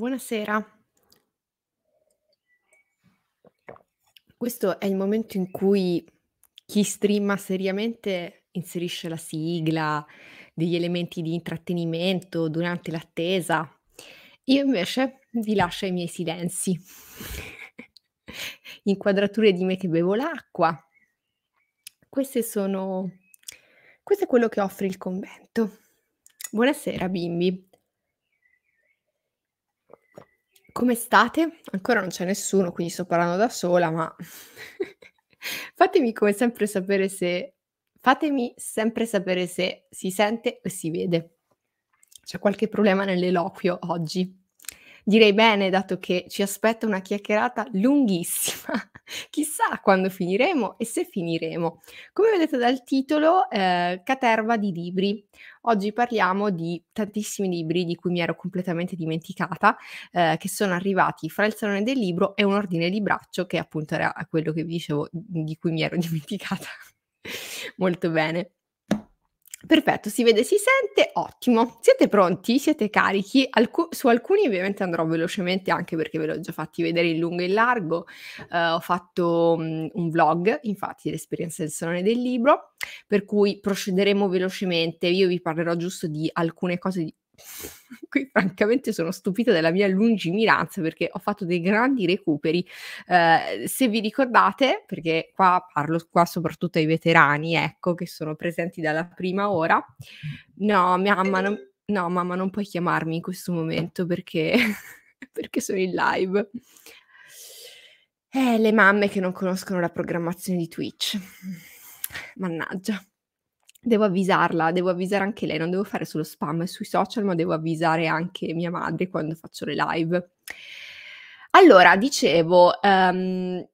Buonasera. Questo è il momento in cui chi streama seriamente inserisce la sigla, degli elementi di intrattenimento durante l'attesa. Io invece vi lascio i miei silenzi, inquadrature di me che bevo l'acqua. Queste sono... Questo è quello che offre il convento. Buonasera bimbi. Come state? Ancora non c'è nessuno, quindi sto parlando da sola, ma fatemi come sempre sapere se fatemi sempre sapere se si sente o si vede. C'è qualche problema nell'eloquio oggi. Direi bene, dato che ci aspetta una chiacchierata lunghissima. Chissà quando finiremo e se finiremo. Come vedete dal titolo, eh, Caterva di libri. Oggi parliamo di tantissimi libri di cui mi ero completamente dimenticata, eh, che sono arrivati fra il Salone del Libro e un ordine di braccio, che appunto era quello che vi dicevo di cui mi ero dimenticata. Molto bene. Perfetto, si vede, si sente, ottimo. Siete pronti? Siete carichi? Alcu- su alcuni ovviamente andrò velocemente anche perché ve l'ho già fatti vedere in lungo e in largo. Uh, ho fatto um, un vlog, infatti, dell'esperienza del Salone del Libro, per cui procederemo velocemente. Io vi parlerò giusto di alcune cose di- qui francamente sono stupita della mia lungimiranza perché ho fatto dei grandi recuperi. Eh, se vi ricordate, perché qua parlo qua soprattutto ai veterani, ecco, che sono presenti dalla prima ora. No, mamma, non, no, mamma, non puoi chiamarmi in questo momento perché, perché sono in live. Eh, le mamme che non conoscono la programmazione di Twitch. Mannaggia devo avvisarla, devo avvisare anche lei, non devo fare solo spam sui social, ma devo avvisare anche mia madre quando faccio le live. Allora, dicevo, um,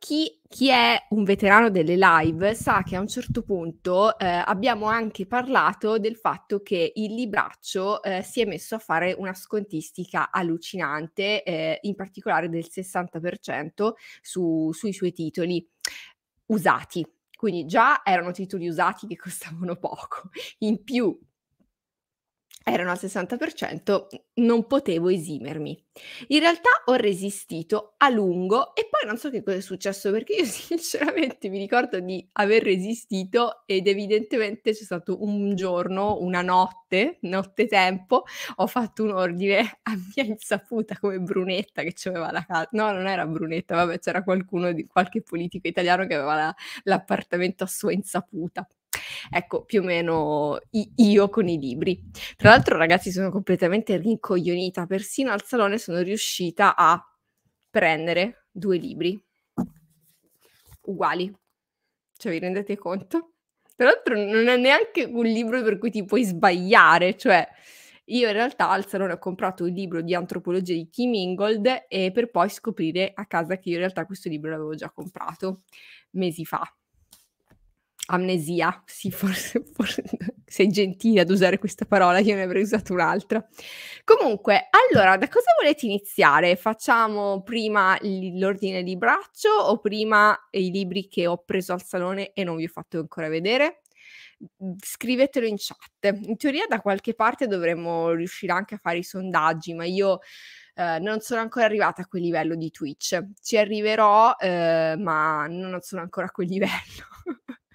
chi, chi, è un veterano delle live sa che a un certo punto eh, abbiamo anche parlato del fatto che il libraccio eh, si è messo a fare una scontistica allucinante, eh, in particolare del 60% su, sui suoi titoli usati quindi già erano titoli usati che costavano poco, in più erano al 60%, non potevo esimermi. In realtà ho resistito a lungo e poi non so che cosa è successo perché io sinceramente mi ricordo di aver resistito ed evidentemente c'è stato un giorno, una notte, notte tempo, ho fatto un ordine a mia insaputa come Brunetta che aveva la casa. No, non era Brunetta, vabbè, c'era qualcuno di qualche politico italiano che aveva la, l'appartamento a sua insaputa. Ecco, più o meno io con i libri. Tra l'altro, ragazzi, sono completamente rincoglionita, persino al salone sono riuscita a prendere due libri uguali. Cioè, vi rendete conto? Tra l'altro non è neanche un libro per cui ti puoi sbagliare, cioè io in realtà al salone ho comprato un libro di antropologia di Kim Ingold e per poi scoprire a casa che io in realtà questo libro l'avevo già comprato mesi fa amnesia, sì, forse, forse, sei gentile ad usare questa parola, io ne avrei usato un'altra. Comunque, allora, da cosa volete iniziare? Facciamo prima l'ordine di braccio o prima i libri che ho preso al salone e non vi ho fatto ancora vedere? scrivetelo in chat. In teoria da qualche parte dovremmo riuscire anche a fare i sondaggi, ma io eh, non sono ancora arrivata a quel livello di Twitch. Ci arriverò, eh, ma non sono ancora a quel livello.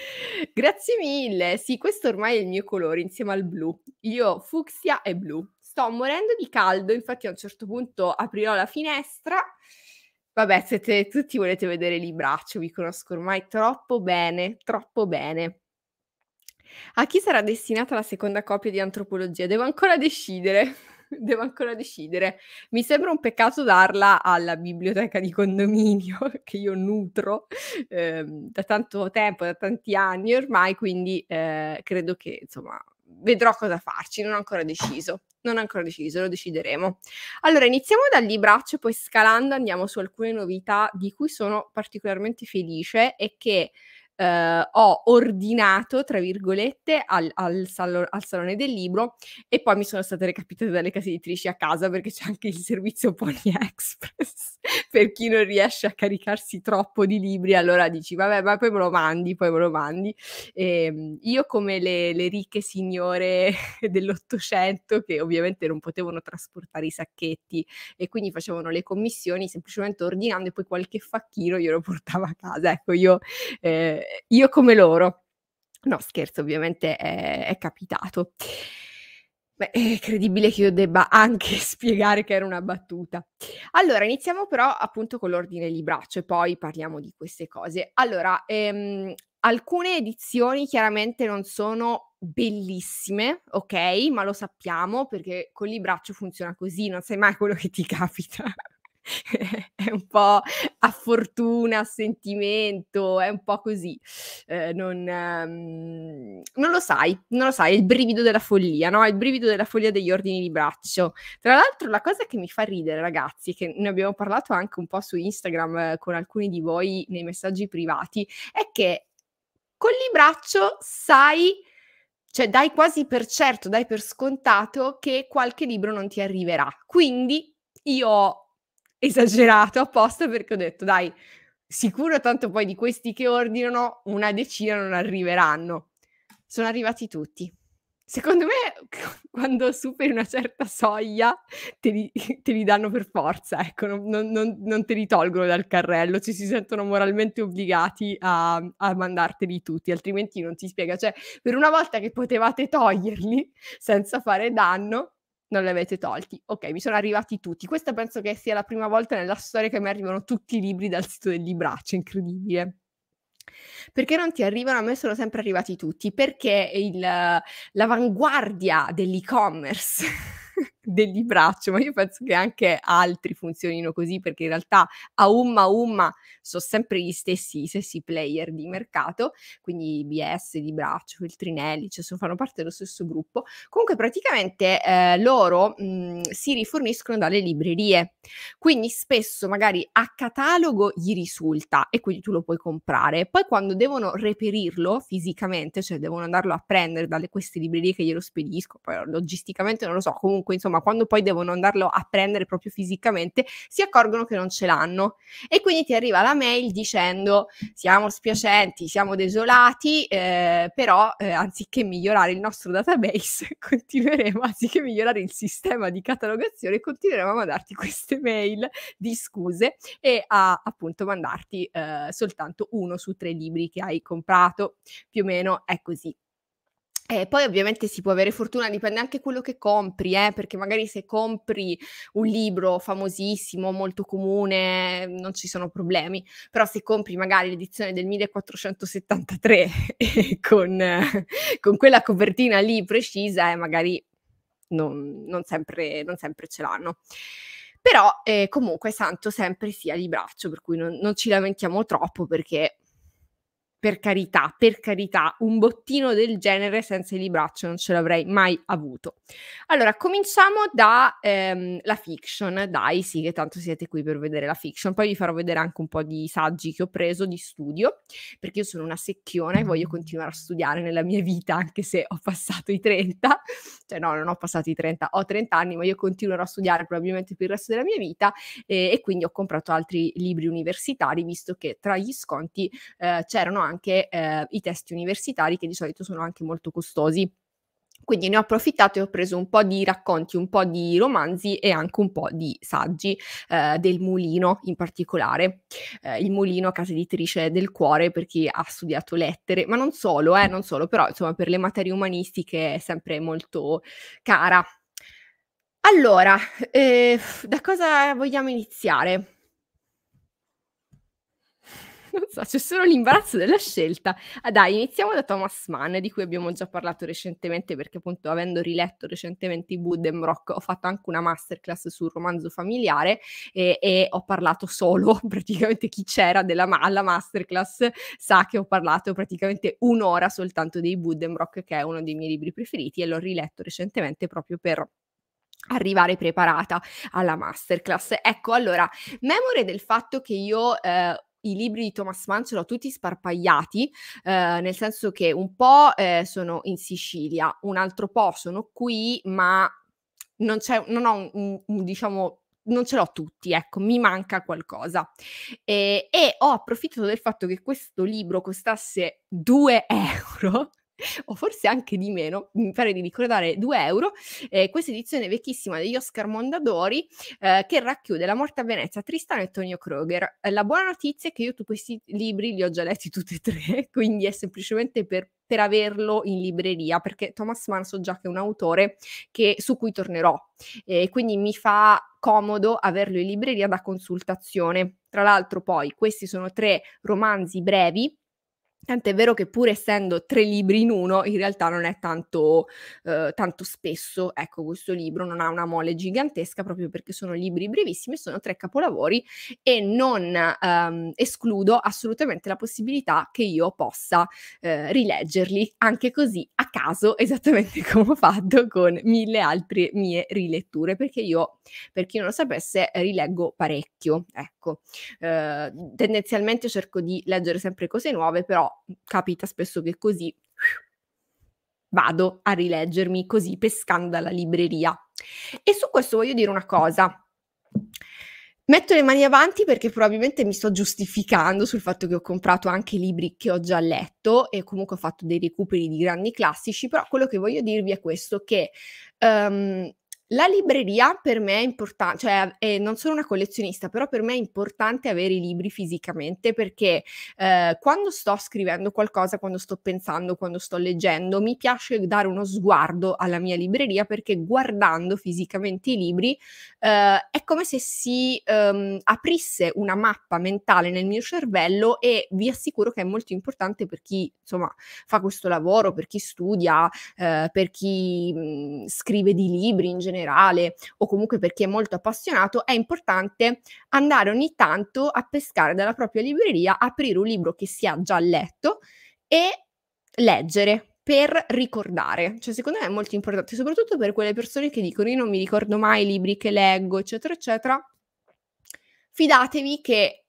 Grazie mille. Sì, questo ormai è il mio colore insieme al blu. Io fucsia e blu. Sto morendo di caldo, infatti a un certo punto aprirò la finestra. Vabbè, se te, tutti volete vedere il braccio, vi conosco ormai troppo bene, troppo bene. A chi sarà destinata la seconda copia di antropologia? Devo ancora decidere. devo ancora decidere. Mi sembra un peccato darla alla biblioteca di condominio che io nutro eh, da tanto tempo, da tanti anni ormai, quindi eh, credo che insomma vedrò cosa farci, non ho ancora deciso. Non ho ancora deciso, lo decideremo. Allora, iniziamo dal libraccio, poi scalando andiamo su alcune novità di cui sono particolarmente felice e che eh, ho ordinato, tra virgolette, al, al, salo- al, Salone del Libro e poi mi sono state recapitate dalle case editrici a casa perché c'è anche il servizio Pony Express per chi non riesce a caricarsi troppo di libri, allora dici vabbè ma poi me lo mandi, poi me lo mandi. E, ehm, io come le, le ricche signore dell'Ottocento che ovviamente non potevano trasportare i sacchetti e quindi facevano le commissioni semplicemente ordinando e poi qualche facchino glielo portava a casa. Ecco, io eh, io come loro. No, scherzo, ovviamente è, è capitato. Beh, è credibile che io debba anche spiegare che era una battuta. Allora, iniziamo però appunto con l'ordine di braccio e poi parliamo di queste cose. Allora, ehm, alcune edizioni chiaramente non sono bellissime, ok? Ma lo sappiamo perché con il braccio funziona così, non sai mai quello che ti capita. è un po' a fortuna, a sentimento, è un po' così. Eh, non, um, non, lo sai, non lo sai, è il brivido della follia, no? È il brivido della follia degli ordini di braccio. Tra l'altro la cosa che mi fa ridere, ragazzi, che ne abbiamo parlato anche un po' su Instagram eh, con alcuni di voi nei messaggi privati, è che con l'imbraccio sai cioè dai quasi per certo, dai per scontato che qualche libro non ti arriverà. Quindi io ho esagerato apposta perché ho detto dai, sicuro tanto poi di questi che ordinano una decina non arriveranno. Sono arrivati tutti. Secondo me quando superi una certa soglia te li, te li danno per forza, ecco, non, non, non, te li tolgono dal carrello, ci si sentono moralmente obbligati a, a mandarteli tutti, altrimenti non si spiega. Cioè, per una volta che potevate toglierli senza fare danno, non li avete tolti. Ok, mi sono arrivati tutti. Questa penso che sia la prima volta nella storia che mi arrivano tutti i libri dal sito del libraccio, incredibile. Perché non ti arrivano? A me sono sempre arrivati tutti, perché il, l'avanguardia dell'e-commerce del braccio, ma io penso che anche altri funzionino così perché in realtà a umma a umma sono sempre gli stessi, gli stessi player di mercato, quindi BS di braccio, il cioè sono, fanno parte dello stesso gruppo. Comunque praticamente eh, loro mh, mm, si riforniscono dalle librerie, quindi spesso magari a catalogo gli risulta e quindi tu lo puoi comprare. Poi quando devono reperirlo fisicamente, cioè devono andarlo a prendere dalle queste librerie che glielo spedisco, poi logisticamente non lo so, comunque insomma ma quando poi devono andarlo a prendere proprio fisicamente, si accorgono che non ce l'hanno. E quindi ti arriva la mail dicendo siamo spiacenti, siamo desolati, eh, però eh, anziché migliorare il nostro database, continueremo, anziché migliorare il sistema di catalogazione, continueremo a mandarti queste mail di scuse e a appunto mandarti eh, soltanto uno su tre libri che hai comprato. Più o meno è così. E eh, poi ovviamente si può avere fortuna, dipende anche da quello che compri, eh, perché magari se compri un libro famosissimo, molto comune, non ci sono problemi, però se compri magari l'edizione del 1473 con, eh, con, quella copertina lì precisa, eh, magari non, non, sempre, non sempre ce l'hanno però eh, comunque santo sempre sia di braccio, per cui non, non, ci lamentiamo troppo perché per carità, per carità, un bottino del genere senza il libraccio non ce l'avrei mai avuto. Allora, cominciamo dalla ehm, fiction, dai sì che tanto siete qui per vedere la fiction, poi vi farò vedere anche un po' di saggi che ho preso di studio, perché io sono una secchiona e voglio continuare a studiare nella mia vita, anche se ho passato i 30, cioè no, non ho passato i 30, ho 30 anni, ma io continuerò a studiare probabilmente per il resto della mia vita eh, e quindi ho comprato altri libri universitari, visto che tra gli sconti eh, c'erano anche eh, i testi universitari che di solito sono anche molto costosi. Quindi ne ho approfittato e ho preso un po' di racconti, un po' di romanzi e anche un po' di saggi eh, del Mulino in particolare. Eh, il Mulino, casa editrice del cuore per chi ha studiato lettere, ma non solo, eh, non solo, però insomma per le materie umanistiche è sempre molto cara. Allora, eh, da cosa vogliamo iniziare? so, c'è solo l'imbarazzo della scelta. Ah, dai, iniziamo da Thomas Mann, di cui abbiamo già parlato recentemente, perché appunto avendo riletto recentemente i Buddenbrock ho fatto anche una masterclass sul romanzo familiare e, e ho parlato solo, praticamente chi c'era della, alla masterclass sa che ho parlato praticamente un'ora soltanto dei Buddenbrock, che è uno dei miei libri preferiti e l'ho riletto recentemente proprio per arrivare preparata alla masterclass. Ecco, allora, memore del fatto che io eh, i libri di Thomas Mann ce l'ho tutti sparpagliati, eh, nel senso che un po' eh, sono in Sicilia, un altro po' sono qui, ma non, c'è, non ho un, un, un diciamo non ce l'ho tutti, ecco, mi manca qualcosa. E, e, ho approfittato del fatto che questo libro costasse 2 euro o forse anche di meno, mi pare di ricordare 2 euro, eh, questa edizione vecchissima degli Oscar Mondadori eh, che racchiude La morte a Venezia, Tristan e Tonio Kroger. Eh, la buona notizia è che io tutti questi libri li ho già letti tutti e tre, quindi è semplicemente per per averlo in libreria, perché Thomas Mann so già che è un autore che, su cui tornerò. Eh, quindi mi fa comodo averlo in libreria da consultazione. Tra l'altro, poi questi sono tre romanzi brevi Tant'è vero che pur essendo tre libri in uno, in realtà non è tanto, eh, tanto, spesso, ecco, questo libro non ha una mole gigantesca proprio perché sono libri brevissimi, sono tre capolavori e non ehm, escludo assolutamente la possibilità che io possa eh, rileggerli anche così a caso, esattamente come ho fatto con mille altre mie riletture, perché io, per chi non lo sapesse, rileggo parecchio, ecco. Eh, tendenzialmente cerco di leggere sempre cose nuove, però capita spesso che così vado a rileggermi così pescando dalla libreria. E su questo voglio dire una cosa. Metto le mani avanti perché probabilmente mi sto giustificando sul fatto che ho comprato anche libri che ho già letto e comunque ho fatto dei recuperi di grandi classici, però quello che voglio dirvi è questo, che um, la libreria per me è importante, cioè eh, non sono una collezionista, però per me è importante avere i libri fisicamente perché eh, quando sto scrivendo qualcosa, quando sto pensando, quando sto leggendo, mi piace dare uno sguardo alla mia libreria perché guardando fisicamente i libri eh, è come se si ehm, aprisse una mappa mentale nel mio cervello e vi assicuro che è molto importante per chi insomma fa questo lavoro, per chi studia, eh, per chi mh, mhmm, scrive di libri in generale generale o comunque per chi è molto appassionato, è importante andare ogni tanto a pescare dalla propria libreria, aprire un libro che si ha già letto e leggere per ricordare, cioè secondo me è molto importante, soprattutto per quelle persone che dicono io non mi ricordo mai i libri che leggo, eccetera, eccetera. Fidatevi che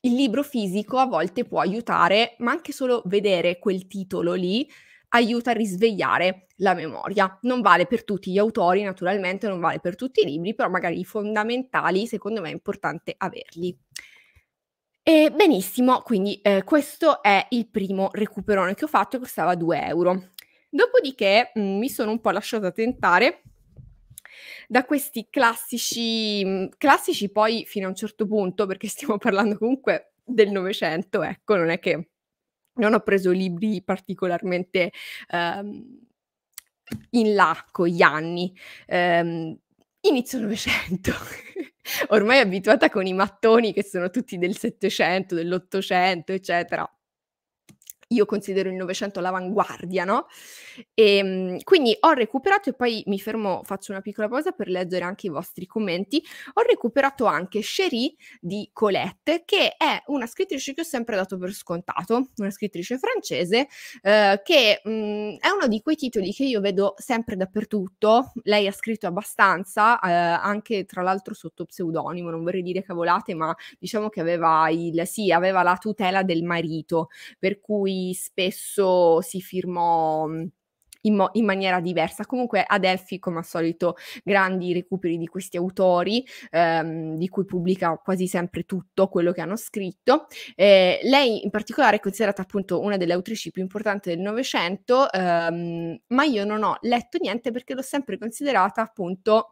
il libro fisico a volte può aiutare, ma anche solo vedere quel titolo lì aiuta a risvegliare la memoria. Non vale per tutti gli autori, naturalmente, non vale per tutti i libri, però magari i fondamentali, secondo me è importante averli. E benissimo, quindi eh, questo è il primo recuperone che ho fatto, costava 2 euro. Dopodiché mh, mm, mi sono un po' lasciata tentare da questi classici, mm, classici poi fino a un certo punto, perché stiamo parlando comunque del Novecento, ecco, non è che non ho preso libri particolarmente um, in là con gli anni. Um, inizio Novecento. Ormai abituata con i mattoni che sono tutti del Settecento, dell'Ottocento, eccetera io considero il Novecento l'avanguardia, no? E, ehm, quindi ho recuperato, e poi mi fermo, faccio una piccola pausa per leggere anche i vostri commenti, ho recuperato anche Cherie di Colette, che è una scrittrice che ho sempre dato per scontato, una scrittrice francese, eh, che mh, mm, è uno di quei titoli che io vedo sempre dappertutto, lei ha scritto abbastanza, eh, anche tra l'altro sotto pseudonimo, non vorrei dire cavolate, ma diciamo che aveva, il, sì, aveva la tutela del marito, per cui cui spesso si firmò mhmm, in, mo- in, maniera diversa. Comunque Adelphi, come al solito, grandi recuperi di questi autori, ehm, di cui pubblica quasi sempre tutto quello che hanno scritto. Eh, lei in particolare è considerata appunto una delle autrici più importanti del Novecento, ehm, ma io non ho letto niente perché l'ho sempre considerata appunto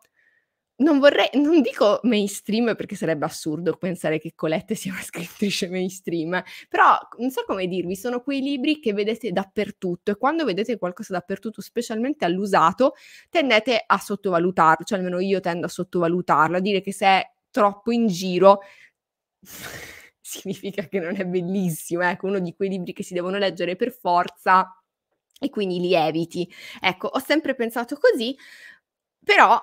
non vorrei, non dico mainstream perché sarebbe assurdo pensare che Colette sia una scrittrice mainstream, però non so come dirvi, sono quei libri che vedete dappertutto e quando vedete qualcosa dappertutto, specialmente all'usato, tendete a sottovalutarlo, cioè almeno io tendo a sottovalutarlo, a dire che se è troppo in giro significa che non è bellissimo, ecco, uno di quei libri che si devono leggere per forza e quindi li eviti. Ecco, ho sempre pensato così, però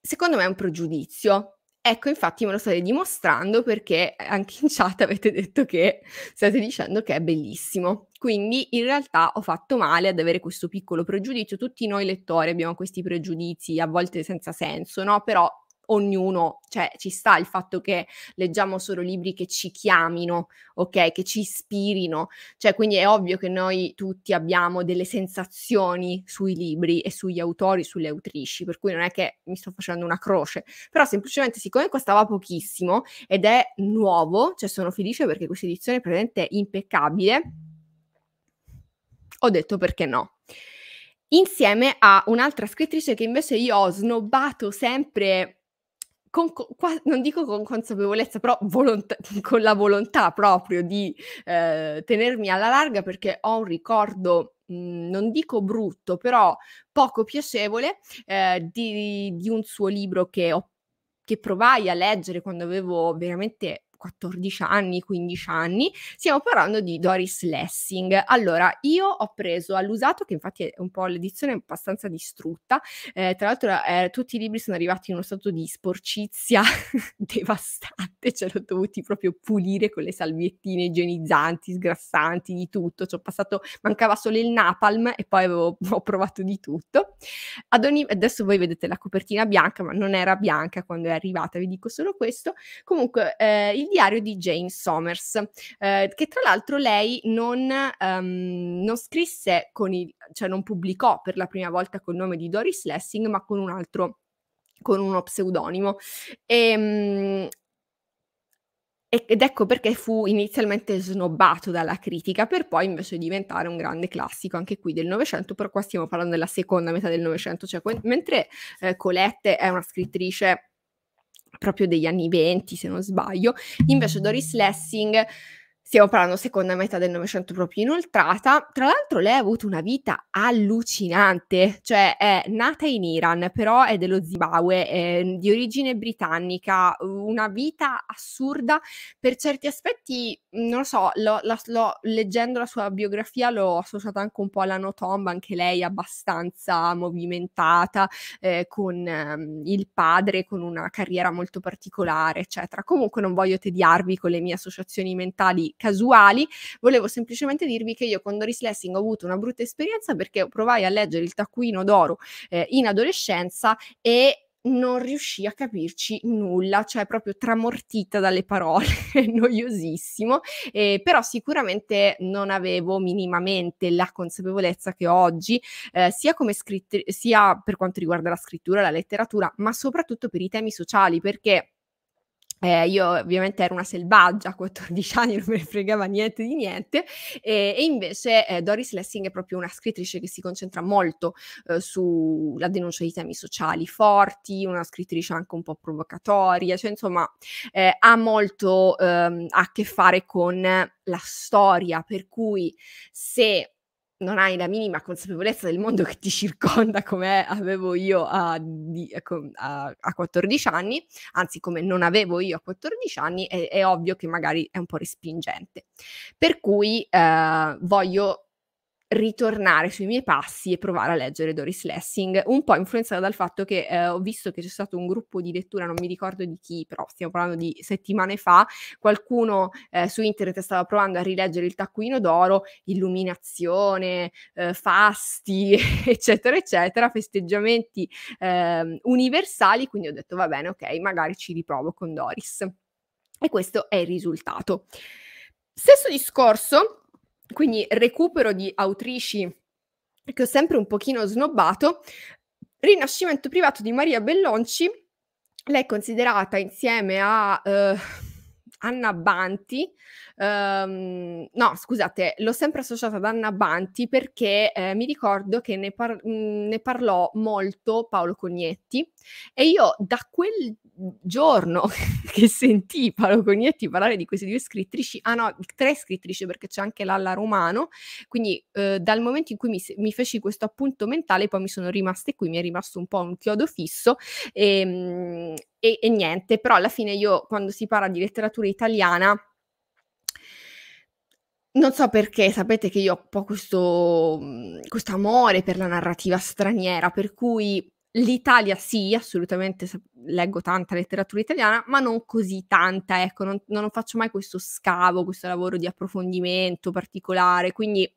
secondo me è un pregiudizio. Ecco, infatti me lo state dimostrando perché eh, anche in chat avete detto che state dicendo che è bellissimo. Quindi in realtà ho fatto male ad avere questo piccolo pregiudizio. Tutti noi lettori abbiamo questi pregiudizi, a volte senza senso, no? Però ognuno, cioè ci sta il fatto che leggiamo solo libri che ci chiamino, ok, che ci ispirino, cioè quindi è ovvio che noi tutti abbiamo delle sensazioni sui libri e sugli autori, sulle autrici, per cui non è che mi sto facendo una croce, però semplicemente siccome costava pochissimo ed è nuovo, cioè sono felice perché questa edizione è presente impeccabile, ho detto perché no insieme a un'altra scrittrice che invece io ho snobbato sempre con, qua, non dico con consapevolezza, però volontà, con la volontà proprio di eh, tenermi alla larga perché ho un ricordo, mh, mm, non dico brutto, però poco piacevole eh, di, di, un suo libro che, ho, che provai a leggere quando avevo veramente 14 anni, 15 anni, stiamo parlando di Doris Lessing. Allora, io ho preso all'usato, che infatti è un po' l'edizione abbastanza distrutta, eh, tra l'altro eh, tutti i libri sono arrivati in uno stato di sporcizia devastante, ce l'ho dovuti proprio pulire con le salviettine igienizzanti, sgrassanti, di tutto, ci ho passato, mancava solo il napalm e poi avevo, ho provato di tutto. Ad ogni, adesso voi vedete la copertina bianca, ma non era bianca quando è arrivata, vi dico solo questo. Comunque, eh, il diario di Jane Somers, eh, che tra l'altro lei non, um, non scrisse con il, cioè non pubblicò per la prima volta col nome di Doris Lessing, ma con un altro con uno pseudonimo. Ehm, e, um, ed ecco perché fu inizialmente snobbato dalla critica, per poi invece diventare un grande classico anche qui del Novecento, però qua stiamo parlando della seconda metà del Novecento, cioè mentre eh, Colette è una scrittrice proprio degli anni 20 se non sbaglio, invece Doris Lessing Stiamo parlando seconda metà del Novecento proprio inoltrata. Tra l'altro lei ha avuto una vita allucinante, cioè è nata in Iran, però è dello Zimbabwe, è di origine britannica, una vita assurda. Per certi aspetti, non lo so, lo, la, lo, leggendo la sua biografia l'ho associata anche un po' alla Notomba, anche lei abbastanza movimentata, eh, con ehm, il padre, con una carriera molto particolare, eccetera. Comunque non voglio tediarvi con le mie associazioni mentali casuali, volevo semplicemente dirvi che io con Doris Lessing ho avuto una brutta esperienza perché provai a leggere il taccuino d'oro eh, in adolescenza e non riuscì a capirci nulla, cioè proprio tramortita dalle parole, noiosissimo, eh, però sicuramente non avevo minimamente la consapevolezza che oggi, eh, sia, come scritt- sia per quanto riguarda la scrittura, la letteratura, ma soprattutto per i temi sociali, perché eh, io ovviamente ero una selvaggia, a 14 anni non me ne fregava niente di niente, e, e invece eh, Doris Lessing è proprio una scrittrice che si concentra molto eh, sulla denuncia di temi sociali forti, una scrittrice anche un po' provocatoria, cioè insomma eh, ha molto ehm, a che fare con la storia, per cui se non hai la minima consapevolezza del mondo che ti circonda come avevo io a, ecco, a, a 14 anni, anzi come non avevo io a 14 anni, è, è ovvio che magari è un po' respingente. Per cui eh, voglio ritornare sui miei passi e provare a leggere Doris Lessing, un po' influenzata dal fatto che eh, ho visto che c'è stato un gruppo di lettura, non mi ricordo di chi, però stiamo parlando di settimane fa, qualcuno eh, su internet stava provando a rileggere il taccuino d'oro, illuminazione, eh, fasti, eccetera, eccetera, festeggiamenti ehm, universali, quindi ho detto va bene, ok, magari ci riprovo con Doris. E questo è il risultato. Stesso discorso quindi recupero di autrici che ho sempre un pochino snobbato, Rinascimento privato di Maria Bellonci, lei è considerata insieme a eh, Anna Banti, ehm, no scusate, l'ho sempre associata ad Anna Banti perché eh, mi ricordo che ne, par- ne, parlò molto Paolo Cognetti e io da quel giorno che sentì Paolo Cognetti parlare di queste due scrittrici, ah no, tre scrittrici perché c'è anche Lalla Romano, quindi eh, dal momento in cui mi, mi, feci questo appunto mentale poi mi sono rimaste qui, mi è rimasto un po' un chiodo fisso e, ehm, e, e niente, però alla fine io quando si parla di letteratura italiana... Non so perché, sapete che io ho un po' questo, mm, questo amore per la narrativa straniera, per cui L'Italia sì, assolutamente leggo tanta letteratura italiana, ma non così tanta, ecco, non, non faccio mai questo scavo, questo lavoro di approfondimento particolare, quindi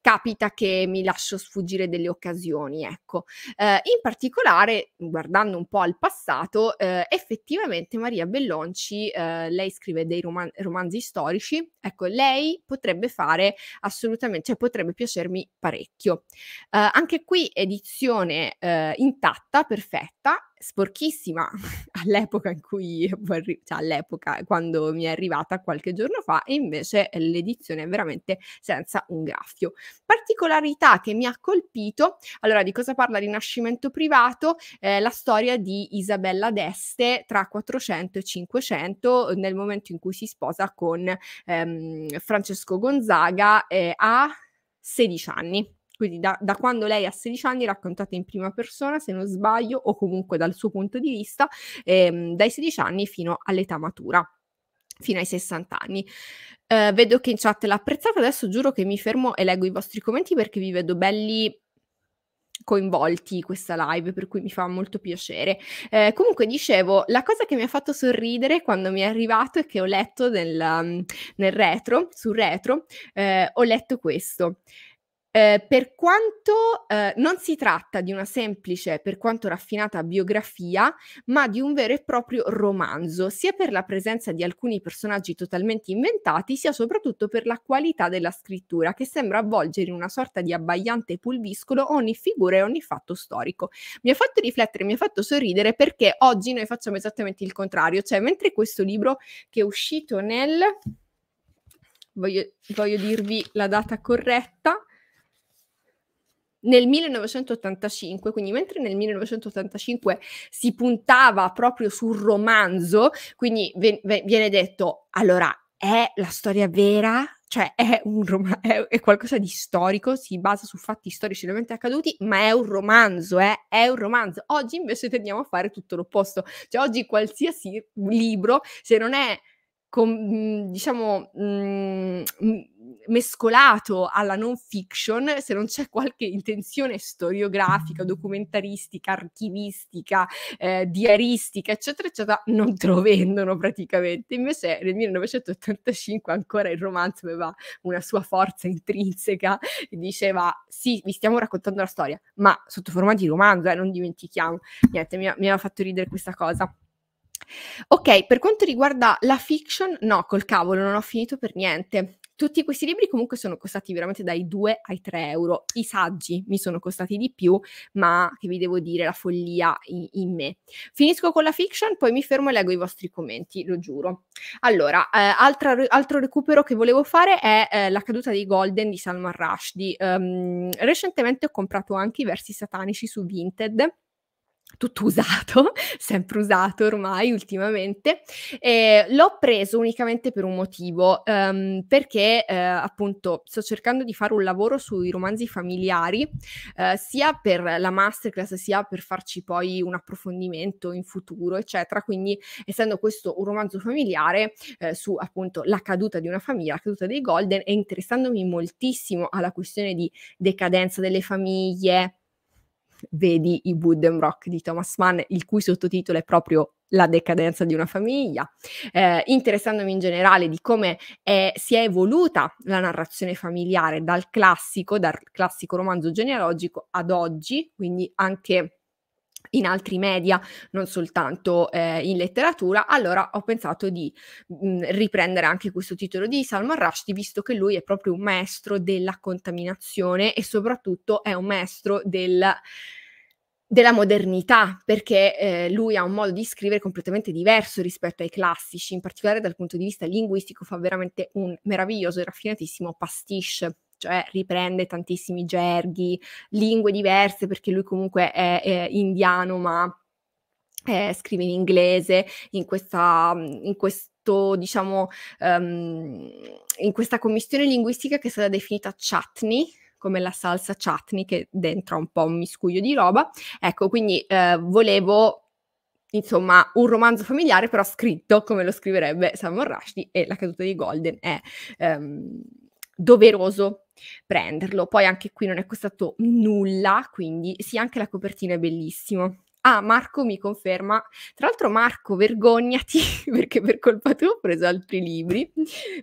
capita che mi lascio sfuggire delle occasioni, ecco. Eh, in particolare, guardando un po' al passato, eh, effettivamente Maria Bellonci, eh, lei scrive dei roman- romanzi storici, ecco, lei potrebbe fare assolutamente, cioè potrebbe piacermi parecchio. Eh, anche qui edizione eh, intatta, perfetta, sporchissima all'epoca in cui, cioè all'epoca quando mi è arrivata qualche giorno fa e invece l'edizione è veramente senza un graffio. Particolarità che mi ha colpito, allora di cosa parla Rinascimento privato? Eh, la storia di Isabella d'Este tra 400 e 500 nel momento in cui si sposa con ehm, Francesco Gonzaga eh, a 16 anni quindi da, da, quando lei ha 16 anni raccontata in prima persona, se non sbaglio, o comunque dal suo punto di vista, ehm, dai 16 anni fino all'età matura fino ai 60 anni. Eh, vedo che in chat l'ha apprezzata, adesso giuro che mi fermo e leggo i vostri commenti perché vi vedo belli coinvolti questa live, per cui mi fa molto piacere. Eh, comunque dicevo, la cosa che mi ha fatto sorridere quando mi è arrivato è che ho letto nel, mm, nel retro, sul retro, eh, ho letto questo. Eh, per quanto eh, non si tratta di una semplice, per quanto raffinata biografia, ma di un vero e proprio romanzo, sia per la presenza di alcuni personaggi totalmente inventati, sia soprattutto per la qualità della scrittura, che sembra avvolgere in una sorta di abbagliante pulviscolo ogni figura e ogni fatto storico. Mi ha fatto riflettere, mi ha fatto sorridere perché oggi noi facciamo esattamente il contrario, cioè mentre questo libro che è uscito nel... Voglio, voglio dirvi la data corretta, nel 1985, quindi mentre nel 1985 si puntava proprio sul romanzo, quindi ve- ve- viene detto allora è la storia vera, cioè è, un rom- è, è, qualcosa di storico, si basa su fatti storici realmente accaduti, ma è un romanzo, eh? è un romanzo. Oggi invece tendiamo a fare tutto l'opposto, cioè oggi qualsiasi libro, se non è com- diciamo... Mm, mescolato alla non fiction, se non c'è qualche intenzione storiografica, documentaristica, archivistica, eh, diaristica, eccetera, eccetera, non te lo vendono praticamente. Invece nel 1985 ancora il romanzo aveva una sua forza intrinseca e diceva sì, vi stiamo raccontando la storia, ma sotto forma di romanzo, eh, non dimentichiamo. Niente, mi, ha fatto ridere questa cosa. Ok, per quanto riguarda la fiction, no, col cavolo, non ho finito per niente tutti questi libri comunque sono costati veramente dai 2 ai 3 euro. I saggi mi sono costati di più, ma che vi devo dire, la follia in, in me. Finisco con la fiction, poi mi fermo e leggo i vostri commenti, lo giuro. Allora, eh, altra, altro recupero che volevo fare è eh, La caduta dei Golden di Salman Rushdie. Um, recentemente ho comprato anche i versi satanici su Vinted tutto usato, sempre usato ormai ultimamente. E eh, l'ho preso unicamente per un motivo, ehm, perché eh, appunto sto cercando di fare un lavoro sui romanzi familiari, eh, sia per la masterclass, sia per farci poi un approfondimento in futuro, eccetera. Quindi, essendo questo un romanzo familiare eh, su appunto la caduta di una famiglia, la caduta dei Golden, e interessandomi moltissimo alla questione di decadenza delle famiglie, vedi i Wooden Rock di Thomas Mann, il cui sottotitolo è proprio la decadenza di una famiglia, eh, interessandomi in generale di come è, si è evoluta la narrazione familiare dal classico, dal classico romanzo genealogico ad oggi, quindi anche in altri media, non soltanto eh, in letteratura, allora ho pensato di mh, mm, riprendere anche questo titolo di Salman Rushdie, visto che lui è proprio un maestro della contaminazione e soprattutto è un maestro del, della modernità, perché eh, lui ha un modo di scrivere completamente diverso rispetto ai classici, in particolare dal punto di vista linguistico fa veramente un meraviglioso e raffinatissimo pastiche cioè riprende tantissimi gerghi, lingue diverse perché lui comunque è, è indiano ma eh, scrive in inglese, in questa, in questo, diciamo, um, in questa commissione linguistica che è stata definita chutney, come la salsa chutney che dentro un po' un miscuglio di roba. Ecco, quindi eh, volevo insomma un romanzo familiare però scritto come lo scriverebbe Salman Rushdie e la caduta di Golden è ehm, doveroso prenderlo. Poi anche qui non è costato nulla, quindi sì, anche la copertina è bellissima. Ah, Marco mi conferma. Tra l'altro, Marco, vergognati perché per colpa tua ho preso altri libri.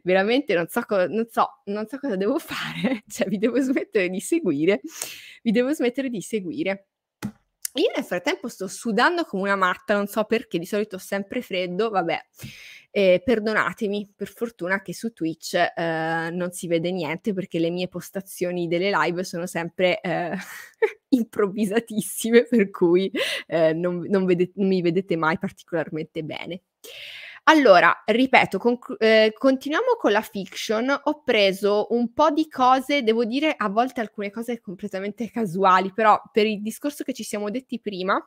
Veramente non so, co- non so, non so cosa devo fare. Cioè, vi devo smettere di seguire. Vi devo smettere di seguire. Io nel frattempo sto sudando come una matta, non so perché, di solito ho sempre freddo, vabbè, eh, perdonatemi, per fortuna che su Twitch eh, non si vede niente perché le mie postazioni delle live sono sempre eh, improvvisatissime, per cui eh, non, non, vedete, non mi vedete mai particolarmente bene. Allora, ripeto, conc- eh, continuiamo con la fiction. Ho preso un po' di cose, devo dire a volte alcune cose completamente casuali, però per il discorso che ci siamo detti prima,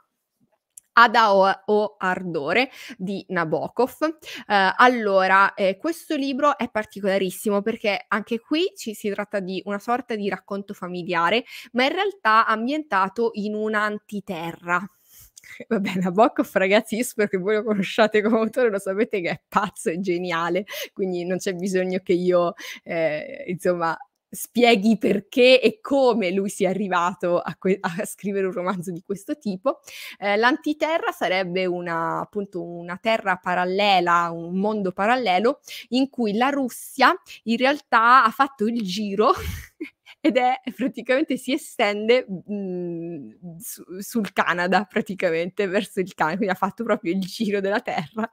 Ada o, o, Ardore di Nabokov. Uh, allora, eh, questo libro è particolarissimo perché anche qui ci si tratta di una sorta di racconto familiare, ma in realtà ambientato in un'antiterra. va Vabbè, Nabokov, ragazzi, io spero che voi lo conosciate come autore, lo sapete che è pazzo, e geniale, quindi non c'è bisogno che io, eh, insomma, spieghi perché e come lui sia arrivato a, a scrivere un romanzo di questo tipo. Eh, l'antiterra sarebbe una, appunto una terra parallela, un mondo parallelo in cui la Russia in realtà ha fatto il giro ed è praticamente si estende mh, mhmm, su, sul Canada, praticamente verso il Canada, quindi ha fatto proprio il giro della Terra.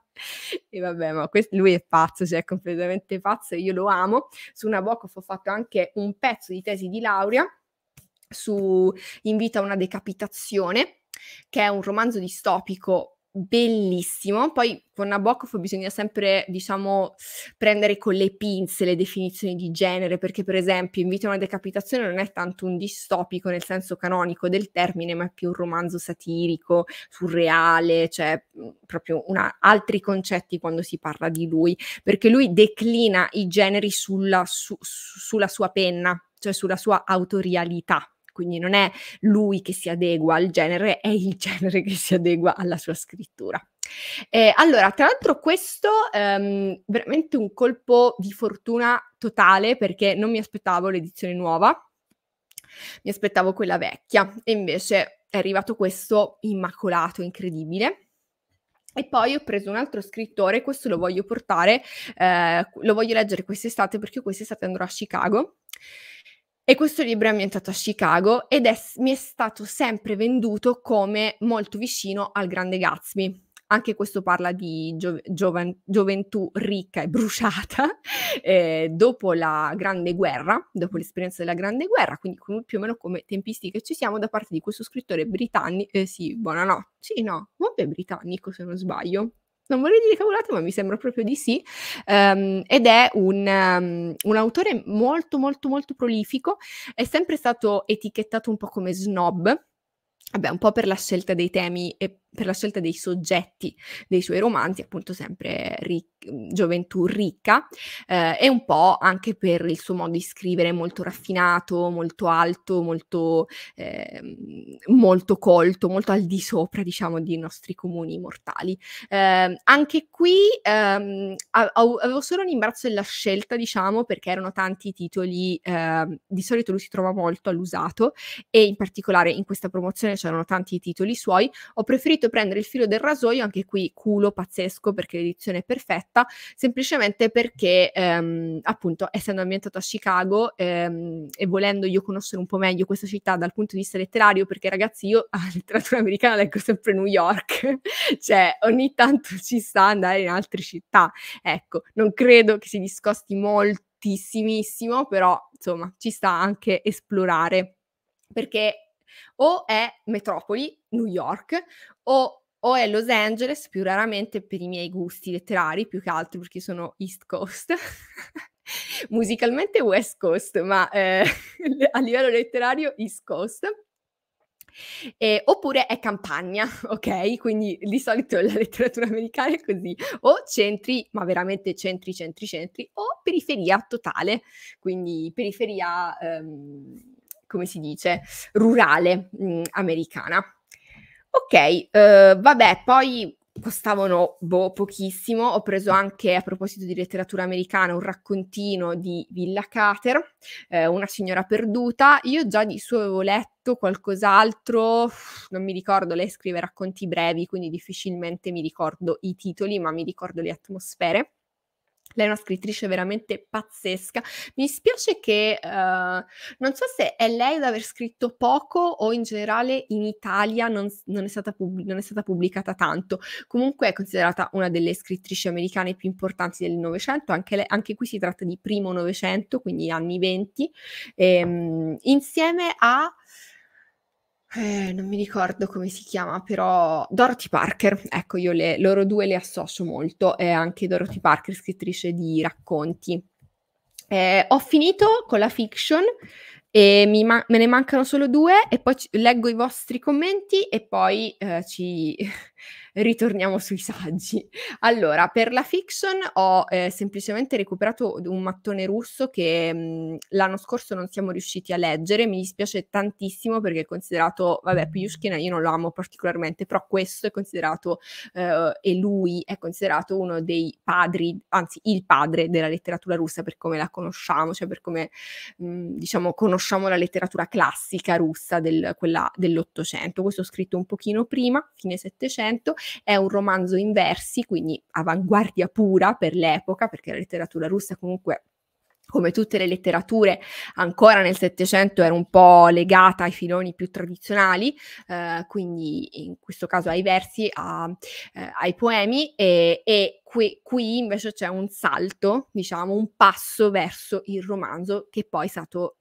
E vabbè, ma questo, lui è pazzo, cioè è completamente pazzo, io lo amo. Su Nabokov ho fatto anche un pezzo di tesi di laurea su Invita a una decapitazione, che è un romanzo distopico bellissimo. Poi con Nabokov bisogna sempre, diciamo, prendere con le pinze le definizioni di genere, perché per esempio Invito a una decapitazione non è tanto un distopico nel senso canonico del termine, ma è più un romanzo satirico, surreale, cioè mm, proprio una, altri concetti quando si parla di lui, perché lui declina i generi sulla, su, sulla sua penna, cioè sulla sua autorialità quindi non è lui che si adegua al genere, è il genere che si adegua alla sua scrittura. Eh, allora, tra l'altro questo ehm, veramente un colpo di fortuna totale perché non mi aspettavo l'edizione nuova, mi aspettavo quella vecchia e invece è arrivato questo immacolato, incredibile. E poi ho preso un altro scrittore, questo lo voglio portare, eh, lo voglio leggere quest'estate perché quest'estate andrò a Chicago e questo libro è ambientato a Chicago ed è, mi è stato sempre venduto come molto vicino al grande Gatsby. Anche questo parla di gio- gioven- gioventù ricca e bruciata eh, dopo la Grande Guerra, dopo l'esperienza della Grande Guerra, quindi con, più o meno come tempistiche ci siamo da parte di questo scrittore britannico, eh, sì, buonanotte, sì, no, vabbè britannico se non sbaglio, non vorrei dire cavolate, ma mi sembra proprio di sì, um, ed è un, um, un, autore molto, molto, molto prolifico, è sempre stato etichettato un po' come snob, vabbè, un po' per la scelta dei temi e per la scelta dei soggetti dei suoi romanzi, appunto sempre ricchi Mhmm, gioventù ricca eh, e un po' anche per il suo modo di scrivere molto raffinato, molto alto, molto, eh, molto colto, molto al di sopra diciamo dei nostri comuni mortali. Eh, anche qui ehm, avevo solo un imbarazzo della scelta diciamo perché erano tanti i titoli, ehm, di solito lui si trova molto all'usato e in particolare in questa promozione c'erano tanti i titoli suoi, ho preferito prendere il filo del rasoio, anche qui culo pazzesco perché l'edizione è perfetta fatta, semplicemente perché ehm, appunto essendo ambientato a Chicago ehm, e volendo io conoscere un po' meglio questa città dal punto di vista letterario, perché ragazzi io a letteratura americana leggo sempre New York, cioè ogni tanto ci sta andare in altre città, ecco, non credo che si discosti moltissimissimo, però insomma ci sta anche esplorare perché o è metropoli, New York, o o è Los Angeles, più raramente per i miei gusti letterari, più che altro perché sono East Coast, musicalmente West Coast, ma eh, a livello letterario East Coast. Eh, oppure è campagna, ok? Quindi di solito la letteratura americana è così, o centri, ma veramente centri, centri, centri, o periferia totale, quindi periferia, ehm, come si dice, rurale mh, mm, americana. Ok, uh, vabbè, poi costavano boh, pochissimo. Ho preso anche, a proposito di letteratura americana, un raccontino di Villa Cater, eh, Una signora perduta. Io già di suo avevo letto qualcos'altro, non mi ricordo, lei scrive racconti brevi, quindi difficilmente mi ricordo i titoli, ma mi ricordo le atmosfere. Lei è una scrittrice veramente pazzesca. Mi spiace che uh, non so se è lei ad aver scritto poco o in generale in Italia non, non, è stata pub- non è stata pubblicata tanto. Comunque è considerata una delle scrittrici americane più importanti del Novecento. Anche, le- anche qui si tratta di primo Novecento, quindi anni 20, ehm, insieme a eh, non mi ricordo come si chiama, però Dorothy Parker, ecco, io le, loro due le associo molto, è anche Dorothy Parker, scrittrice di racconti. Eh, ho finito con la fiction e ma- me ne mancano solo due e poi ci- leggo i vostri commenti e poi eh, ci, ritorniamo sui saggi. Allora, per la fiction ho eh, semplicemente recuperato un mattone russo che mh, mm, l'anno scorso non siamo riusciti a leggere, mi dispiace tantissimo perché è considerato, vabbè, Piushkina io non lo amo particolarmente, però questo è considerato, eh, e lui è considerato uno dei padri, anzi il padre della letteratura russa per come la conosciamo, cioè per come mh, mm, diciamo conosciamo la letteratura classica russa del, quella dell'Ottocento. Questo ho scritto un pochino prima, fine Settecento Novecento, è un romanzo in versi, quindi avanguardia pura per l'epoca, perché la letteratura russa comunque come tutte le letterature, ancora nel Settecento era un po' legata ai filoni più tradizionali, eh, quindi in questo caso ai versi, a, eh, ai poemi, e, e qui, qui, invece c'è un salto, diciamo un passo verso il romanzo che poi è stato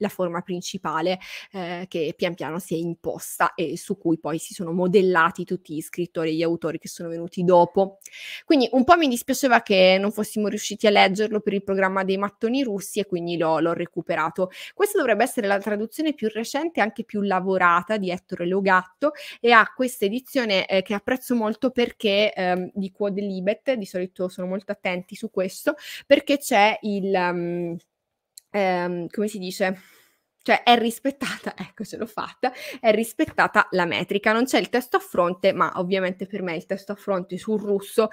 la forma principale eh, che pian piano si è imposta e su cui poi si sono modellati tutti gli scrittori e gli autori che sono venuti dopo. Quindi un po' mi dispiaceva che non fossimo riusciti a leggerlo per il programma dei mattoni russi e quindi l'ho, recuperato. Questa dovrebbe essere la traduzione più recente, anche più lavorata di Ettore Logatto e ha questa edizione eh, che apprezzo molto perché ehm, di Quod Libet, di solito sono molto attenti su questo, perché c'è il... Um, ehm, come si dice, cioè è rispettata, ecco ce l'ho fatta, è rispettata la metrica, non c'è il testo a fronte, ma ovviamente per me il testo a fronte sul russo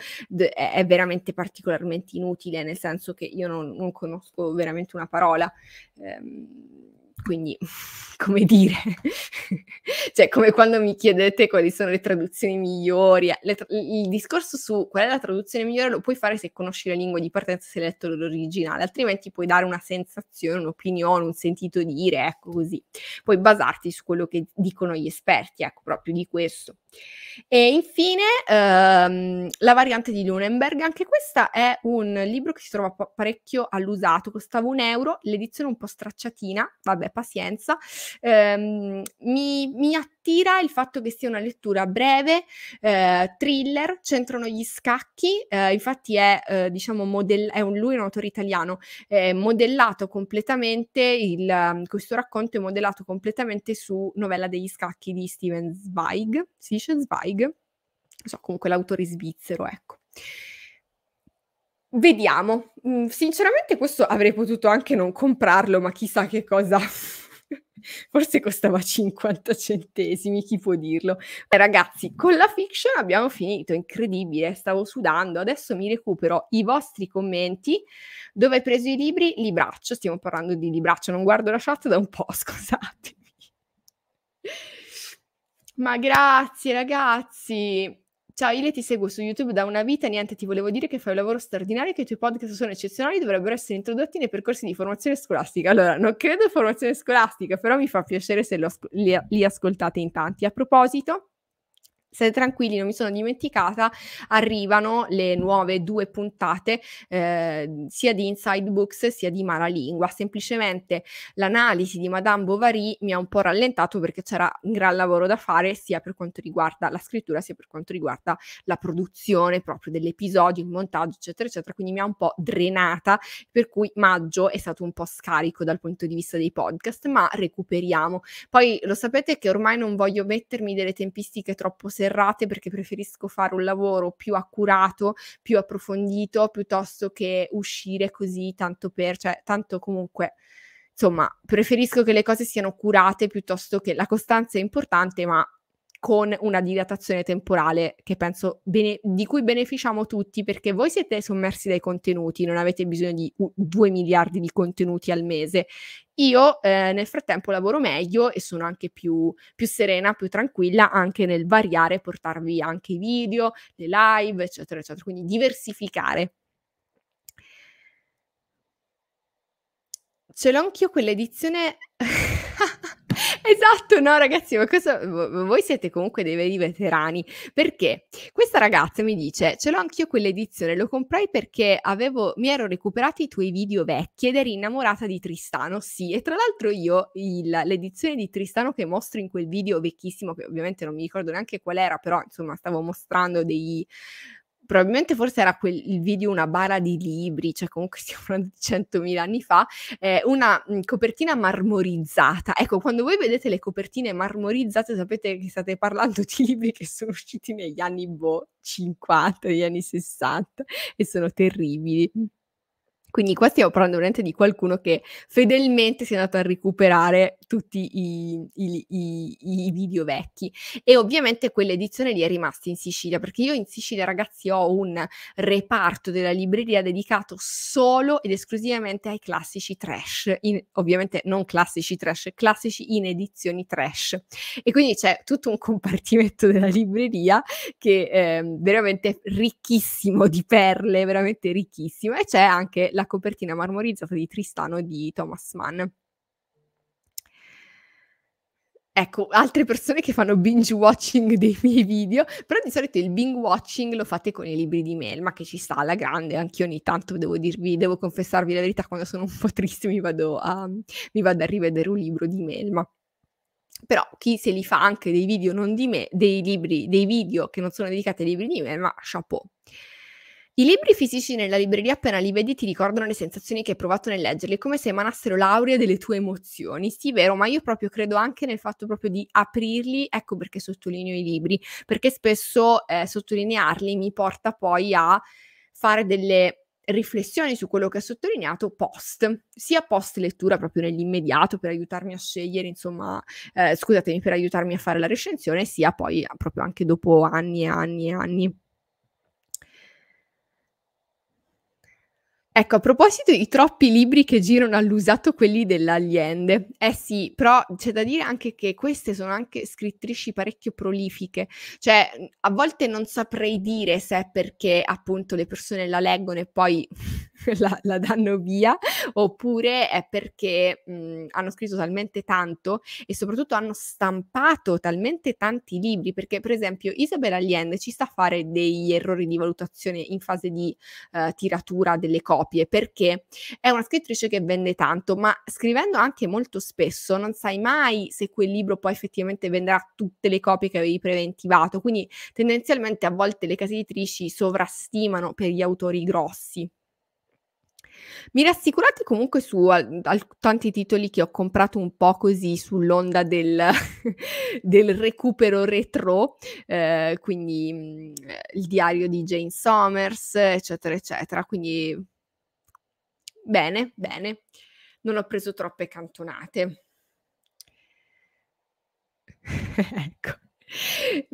è veramente particolarmente inutile, nel senso che io non, non conosco veramente una parola. Ehm, quindi, come dire, cioè come quando mi chiedete quali sono le traduzioni migliori, le tra- il discorso su qual è la traduzione migliore lo puoi fare se conosci la lingua di partenza, se hai letto l'originale, altrimenti puoi dare una sensazione, un'opinione, un sentito dire, ecco così. Puoi basarti su quello che dicono gli esperti, ecco proprio di questo. E infine ehm, La variante di Lunenberg, anche questa è un libro che si trova parecchio all'usato, costava un euro, l'edizione un po' stracciatina, vabbè pazienza, ehm, mi, mi attiene attira il fatto che sia una lettura breve, eh, thriller, c'entrano gli scacchi, eh, infatti è, eh, diciamo, modell- è un, lui è un autore italiano, è modellato completamente, il, mm, questo racconto è modellato completamente su Novella degli scacchi di Steven Zweig, si dice Zweig, non so, comunque l'autore svizzero, ecco. Vediamo, mm, sinceramente questo avrei potuto anche non comprarlo, ma chissà che cosa Forse costava 50 centesimi, chi può dirlo? Beh, ragazzi, con la fiction abbiamo finito, incredibile, stavo sudando. Adesso mi recupero i vostri commenti. Dove hai preso i libri? Libraccio, stiamo parlando di libraccio, non guardo la chat da un po', scusatemi. Ma grazie ragazzi. Ciao Ile, ti seguo su YouTube da una vita, niente, ti volevo dire che fai un lavoro straordinario, che i tuoi podcast sono eccezionali, dovrebbero essere introdotti nei percorsi di formazione scolastica. Allora, non credo in formazione scolastica, però mi fa piacere se lo, li, li ascoltate in tanti. A proposito, State tranquilli, non mi sono dimenticata, arrivano le nuove due puntate eh, sia di Inside Books sia di Maralingua. Semplicemente l'analisi di Madame Bovary mi ha un po' rallentato perché c'era un gran lavoro da fare sia per quanto riguarda la scrittura sia per quanto riguarda la produzione proprio dell'episodio, il montaggio, eccetera, eccetera. Quindi mi ha un po' drenata, per cui maggio è stato un po' scarico dal punto di vista dei podcast, ma recuperiamo. Poi lo sapete che ormai non voglio mettermi delle tempistiche troppo serie errate perché preferisco fare un lavoro più accurato, più approfondito, piuttosto che uscire così tanto per, cioè tanto comunque insomma, preferisco che le cose siano curate piuttosto che la costanza è importante, ma con una dilatazione temporale che penso bene- di cui beneficiamo tutti perché voi siete sommersi dai contenuti, non avete bisogno di 2 miliardi di contenuti al mese. Io eh, nel frattempo lavoro meglio e sono anche più, più serena, più tranquilla anche nel variare, portarvi anche i video, le live, eccetera, eccetera. Quindi diversificare. Ce l'ho anch'io quell'edizione Esatto, no ragazzi, ma questo, voi siete comunque dei veri veterani, perché questa ragazza mi dice, ce l'ho anch'io quell'edizione, lo comprai perché avevo, mi ero recuperato i tuoi video vecchi ed eri innamorata di Tristano, sì, e tra l'altro io il, l'edizione di Tristano che mostro in quel video vecchissimo, che ovviamente non mi ricordo neanche qual era, però insomma stavo mostrando dei probabilmente forse era quel, il video una bara di libri, cioè comunque stiamo parlando di 100.000 anni fa, eh, una mm, copertina marmorizzata. Ecco, quando voi vedete le copertine marmorizzate sapete che state parlando di libri che sono usciti negli anni boh, 50, negli anni 60 e sono terribili. Quindi qua stiamo parlando veramente di qualcuno che fedelmente si è andato a recuperare tutti i, i, i, i, video vecchi. E ovviamente quell'edizione lì è rimasta in Sicilia, perché io in Sicilia, ragazzi, ho un reparto della libreria dedicato solo ed esclusivamente ai classici trash. In, ovviamente non classici trash, classici in edizioni trash. E quindi c'è tutto un compartimento della libreria che è ehm, veramente ricchissimo di perle, veramente ricchissimo. E c'è anche la copertina marmorizzata di Tristano di Thomas Mann. Ecco, altre persone che fanno binge watching dei miei video, però di solito il binge watching lo fate con i libri di Melma, che ci sta alla grande, anche io ogni tanto devo dirvi, devo confessarvi la verità, quando sono un po' triste mi vado, a, mi vado a rivedere un libro di Melma. Però chi se li fa anche dei video non di me, dei libri, dei video che non sono dedicati ai libri di Melma, chapeau. I libri fisici nella libreria appena li vedi ti ricordano le sensazioni che hai provato nel leggerli, come se emanassero l'aura delle tue emozioni. Sì, vero, ma io proprio credo anche nel fatto proprio di aprirli, ecco perché sottolineo i libri, perché spesso eh, sottolinearli mi porta poi a fare delle riflessioni su quello che ho sottolineato post, sia post lettura proprio nell'immediato per aiutarmi a scegliere, insomma, eh, scusatemi, per aiutarmi a fare la recensione, sia poi proprio anche dopo anni e anni e anni. Ecco, a proposito di troppi libri che girano all'usato quelli dell'Allende, eh sì, però c'è da dire anche che queste sono anche scrittrici parecchio prolifiche, cioè a volte non saprei dire se è perché appunto le persone la leggono e poi la, la, danno via, oppure è perché mh, hanno scritto talmente tanto e soprattutto hanno stampato talmente tanti libri, perché per esempio Isabel Allende ci sta a fare degli errori di valutazione in fase di uh, tiratura delle copie, copie perché è una scrittrice che vende tanto, ma scrivendo anche molto spesso non sai mai se quel libro poi effettivamente venderà tutte le copie che avevi preventivato, quindi tendenzialmente a volte le case editrici sovrastimano per gli autori grossi. Mi rassicurate comunque su al, al, tanti titoli che ho comprato un po' così sull'onda del, del recupero retro, eh, quindi mh, mm, il diario di Jane Somers, eccetera, eccetera. Quindi Bene, bene. Non ho preso troppe cantonate. ecco.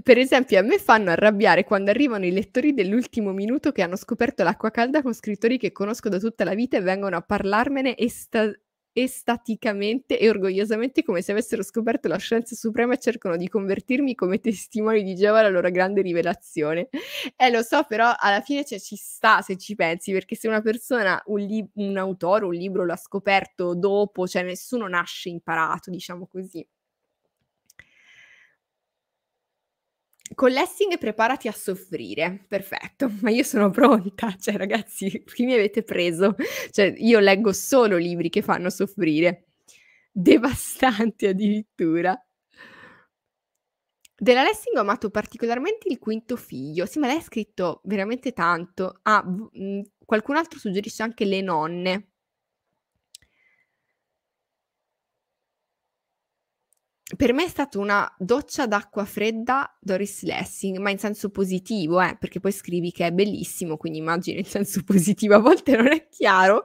Per esempio, a me fanno arrabbiare quando arrivano i lettori dell'ultimo minuto che hanno scoperto l'acqua calda con scrittori che conosco da tutta la vita e vengono a parlarmene esta- estaticamente e orgogliosamente come se avessero scoperto la scienza suprema e cercano di convertirmi come testimoni di Geova alla loro grande rivelazione. Eh, lo so, però alla fine cioè, ci sta se ci pensi, perché se una persona, un, li- un autore, un libro l'ha scoperto dopo, cioè nessuno nasce imparato, diciamo così. Con lessing preparati a soffrire, perfetto, ma io sono pronta, cioè ragazzi, qui mi avete preso, cioè io leggo solo libri che fanno soffrire, devastanti addirittura. Della Lessing ho amato particolarmente il quinto figlio, sì ma lei ha scritto veramente tanto, ah, mh, qualcun altro suggerisce anche le nonne, per me è stata una doccia d'acqua fredda Doris Lessing, ma in senso positivo, eh, perché poi scrivi che è bellissimo, quindi immagino in senso positivo, a volte non è chiaro,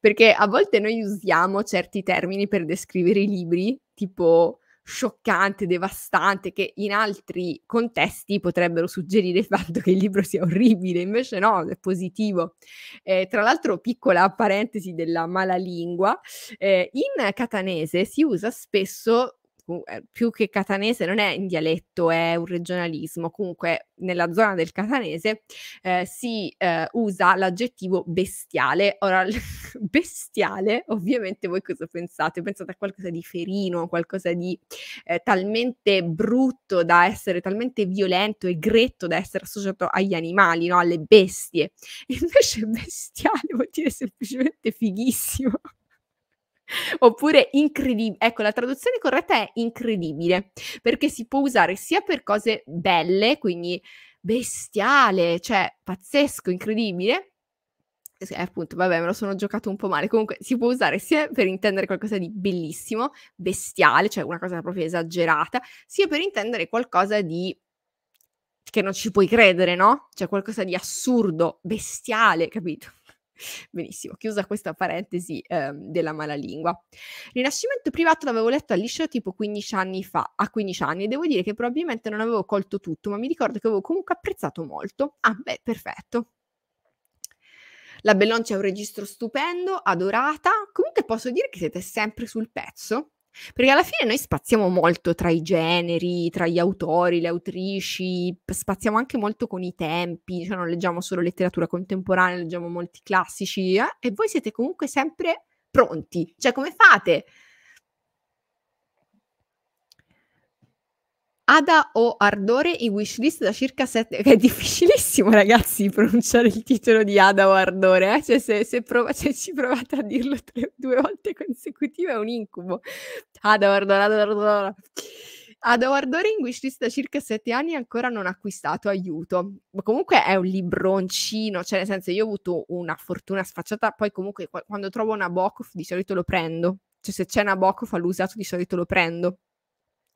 perché a volte noi usiamo certi termini per descrivere i libri, tipo scioccante, devastante, che in altri contesti potrebbero suggerire il fatto che il libro sia orribile, invece no, è positivo. Eh, tra l'altro, piccola parentesi della malalingua, eh, in catanese si usa spesso eh, più che catanese non è in dialetto, è un regionalismo, comunque nella zona del catanese eh, si eh, usa l'aggettivo bestiale. Ora, bestiale, ovviamente voi cosa pensate? Pensate a qualcosa di ferino, qualcosa di eh, talmente brutto da essere talmente violento e gretto da essere associato agli animali, no? alle bestie. Invece bestiale vuol dire semplicemente fighissimo. Oppure incredibile, ecco la traduzione corretta è incredibile, perché si può usare sia per cose belle, quindi bestiale, cioè pazzesco, incredibile, eh, appunto, vabbè, me lo sono giocato un po' male. Comunque si può usare sia per intendere qualcosa di bellissimo, bestiale, cioè una cosa proprio esagerata, sia per intendere qualcosa di che non ci puoi credere, no? Cioè qualcosa di assurdo, bestiale, capito? Benissimo, chiusa questa parentesi eh, della malalingua. Rinascimento privato l'avevo letto a liscio tipo 15 anni fa, a 15 anni, e devo dire che probabilmente non avevo colto tutto, ma mi ricordo che avevo comunque apprezzato molto. Ah, beh, perfetto. La Belloncia è un registro stupendo, adorata. Comunque posso dire che siete sempre sul pezzo. Perché alla fine noi spaziamo molto tra i generi, tra gli autori, le autrici, spaziamo anche molto con i tempi, cioè non leggiamo solo letteratura contemporanea, leggiamo molti classici, eh? e voi siete comunque sempre pronti. Cioè, come fate Ada o Ardore in wishlist da circa 7... Sette... È difficilissimo, ragazzi, pronunciare il titolo di Ada o Ardore. Eh? Cioè, se, se, prov- cioè, ci provate a dirlo tre, due volte consecutive è un incubo. Ada o Ardore, Ada o Ardore. Ada o Ardore in wishlist da circa 7 anni e ancora non ha acquistato aiuto. Ma comunque è un libroncino, cioè nel senso io ho avuto una fortuna sfacciata, poi comunque quando trovo una Bokov di solito lo prendo. Cioè se c'è una Bokov all'usato di solito lo prendo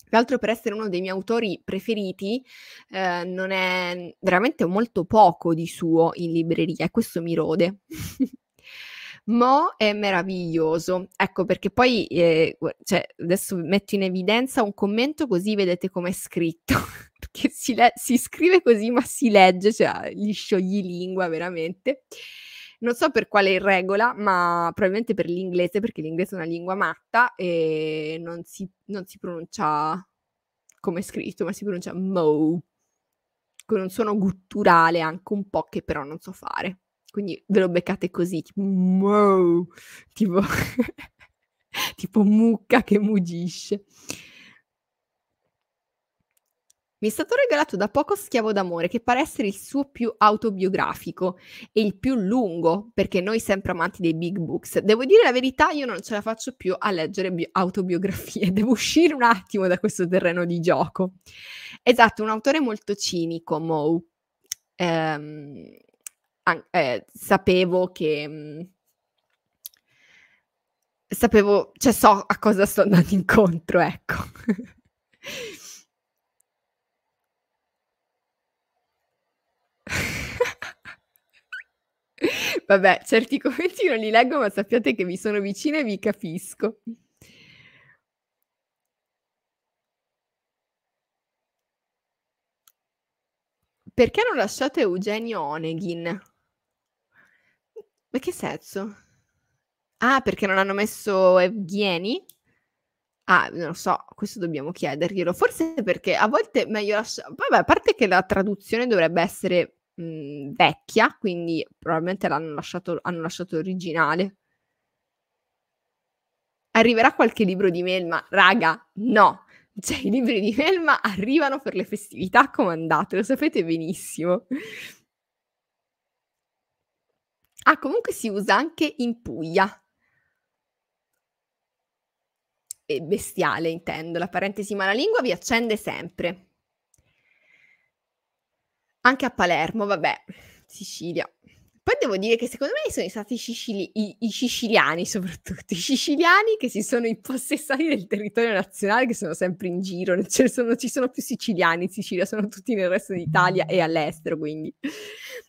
tra l'altro per essere uno dei miei autori preferiti eh, non è veramente molto poco di suo in libreria e questo mi rode. Mo è meraviglioso. Ecco perché poi eh, cioè, adesso metto in evidenza un commento così vedete com'è scritto. perché si, le- si, scrive così ma si legge, cioè gli sciogli lingua veramente non so per quale regola, ma probabilmente per l'inglese, perché l'inglese è una lingua matta e non si, non si pronuncia come è scritto, ma si pronuncia mo, con un suono gutturale anche un po' che però non so fare. Quindi ve lo beccate così, tipo mo, tipo, tipo mucca che mugisce. Mi è stato regalato da poco Schiavo d'amore, che pare essere il suo più autobiografico e il più lungo, perché noi sempre amanti dei big books. Devo dire la verità, io non ce la faccio più a leggere bi- autobiografie, devo uscire un attimo da questo terreno di gioco. Esatto, un autore molto cinico, Moe. Eh, eh, sapevo che... Mm, sapevo, cioè so a cosa sto andando incontro, ecco. Vabbè, certi commenti non li leggo, ma sappiate che vi sono vicina e vi capisco. Perché non lasciate Eugenio Onegin? Ma che senso? Ah, perché non hanno messo Evgeni? Ah, non lo so, questo dobbiamo chiederglielo. Forse perché a volte meglio lasciare... Vabbè, a parte che la traduzione dovrebbe essere mh, mhmm, vecchia, quindi probabilmente l'hanno lasciato, hanno lasciato originale. Arriverà qualche libro di Melma? Raga, no! Cioè, i libri di Melma arrivano per le festività comandate, lo sapete benissimo. Ah, comunque si usa anche in Puglia. E bestiale, intendo. La parentesi ma la lingua vi accende sempre. Anche a Palermo, vabbè, Sicilia. Poi devo dire che secondo me sono stati Sicili- i, i, siciliani, soprattutto i siciliani che si sono impossessati del territorio nazionale, che sono sempre in giro, non ci sono più siciliani in Sicilia, sono tutti nel resto d'Italia e all'estero, quindi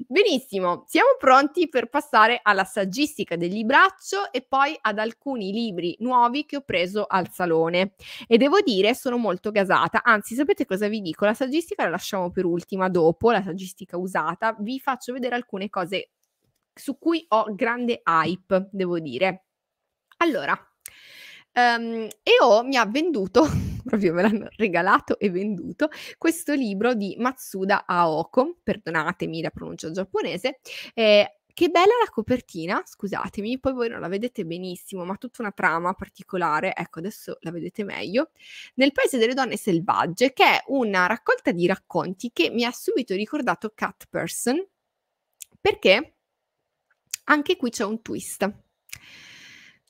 Benissimo, siamo pronti per passare alla saggistica del libraccio e poi ad alcuni libri nuovi che ho preso al salone. E devo dire, sono molto gasata. Anzi, sapete cosa vi dico? La saggistica la lasciamo per ultima dopo, la saggistica usata. Vi faccio vedere alcune cose su cui ho grande hype, devo dire. Allora, um, ehm, EO mi ha venduto proprio me l'hanno regalato e venduto, questo libro di Matsuda Aoko, perdonatemi la pronuncia giapponese, eh, che bella la copertina, scusatemi, poi voi non la vedete benissimo, ma tutta una trama particolare, ecco adesso la vedete meglio, nel Paese delle Donne Selvagge, che è una raccolta di racconti che mi ha subito ricordato Cat Person, perché anche qui c'è un twist.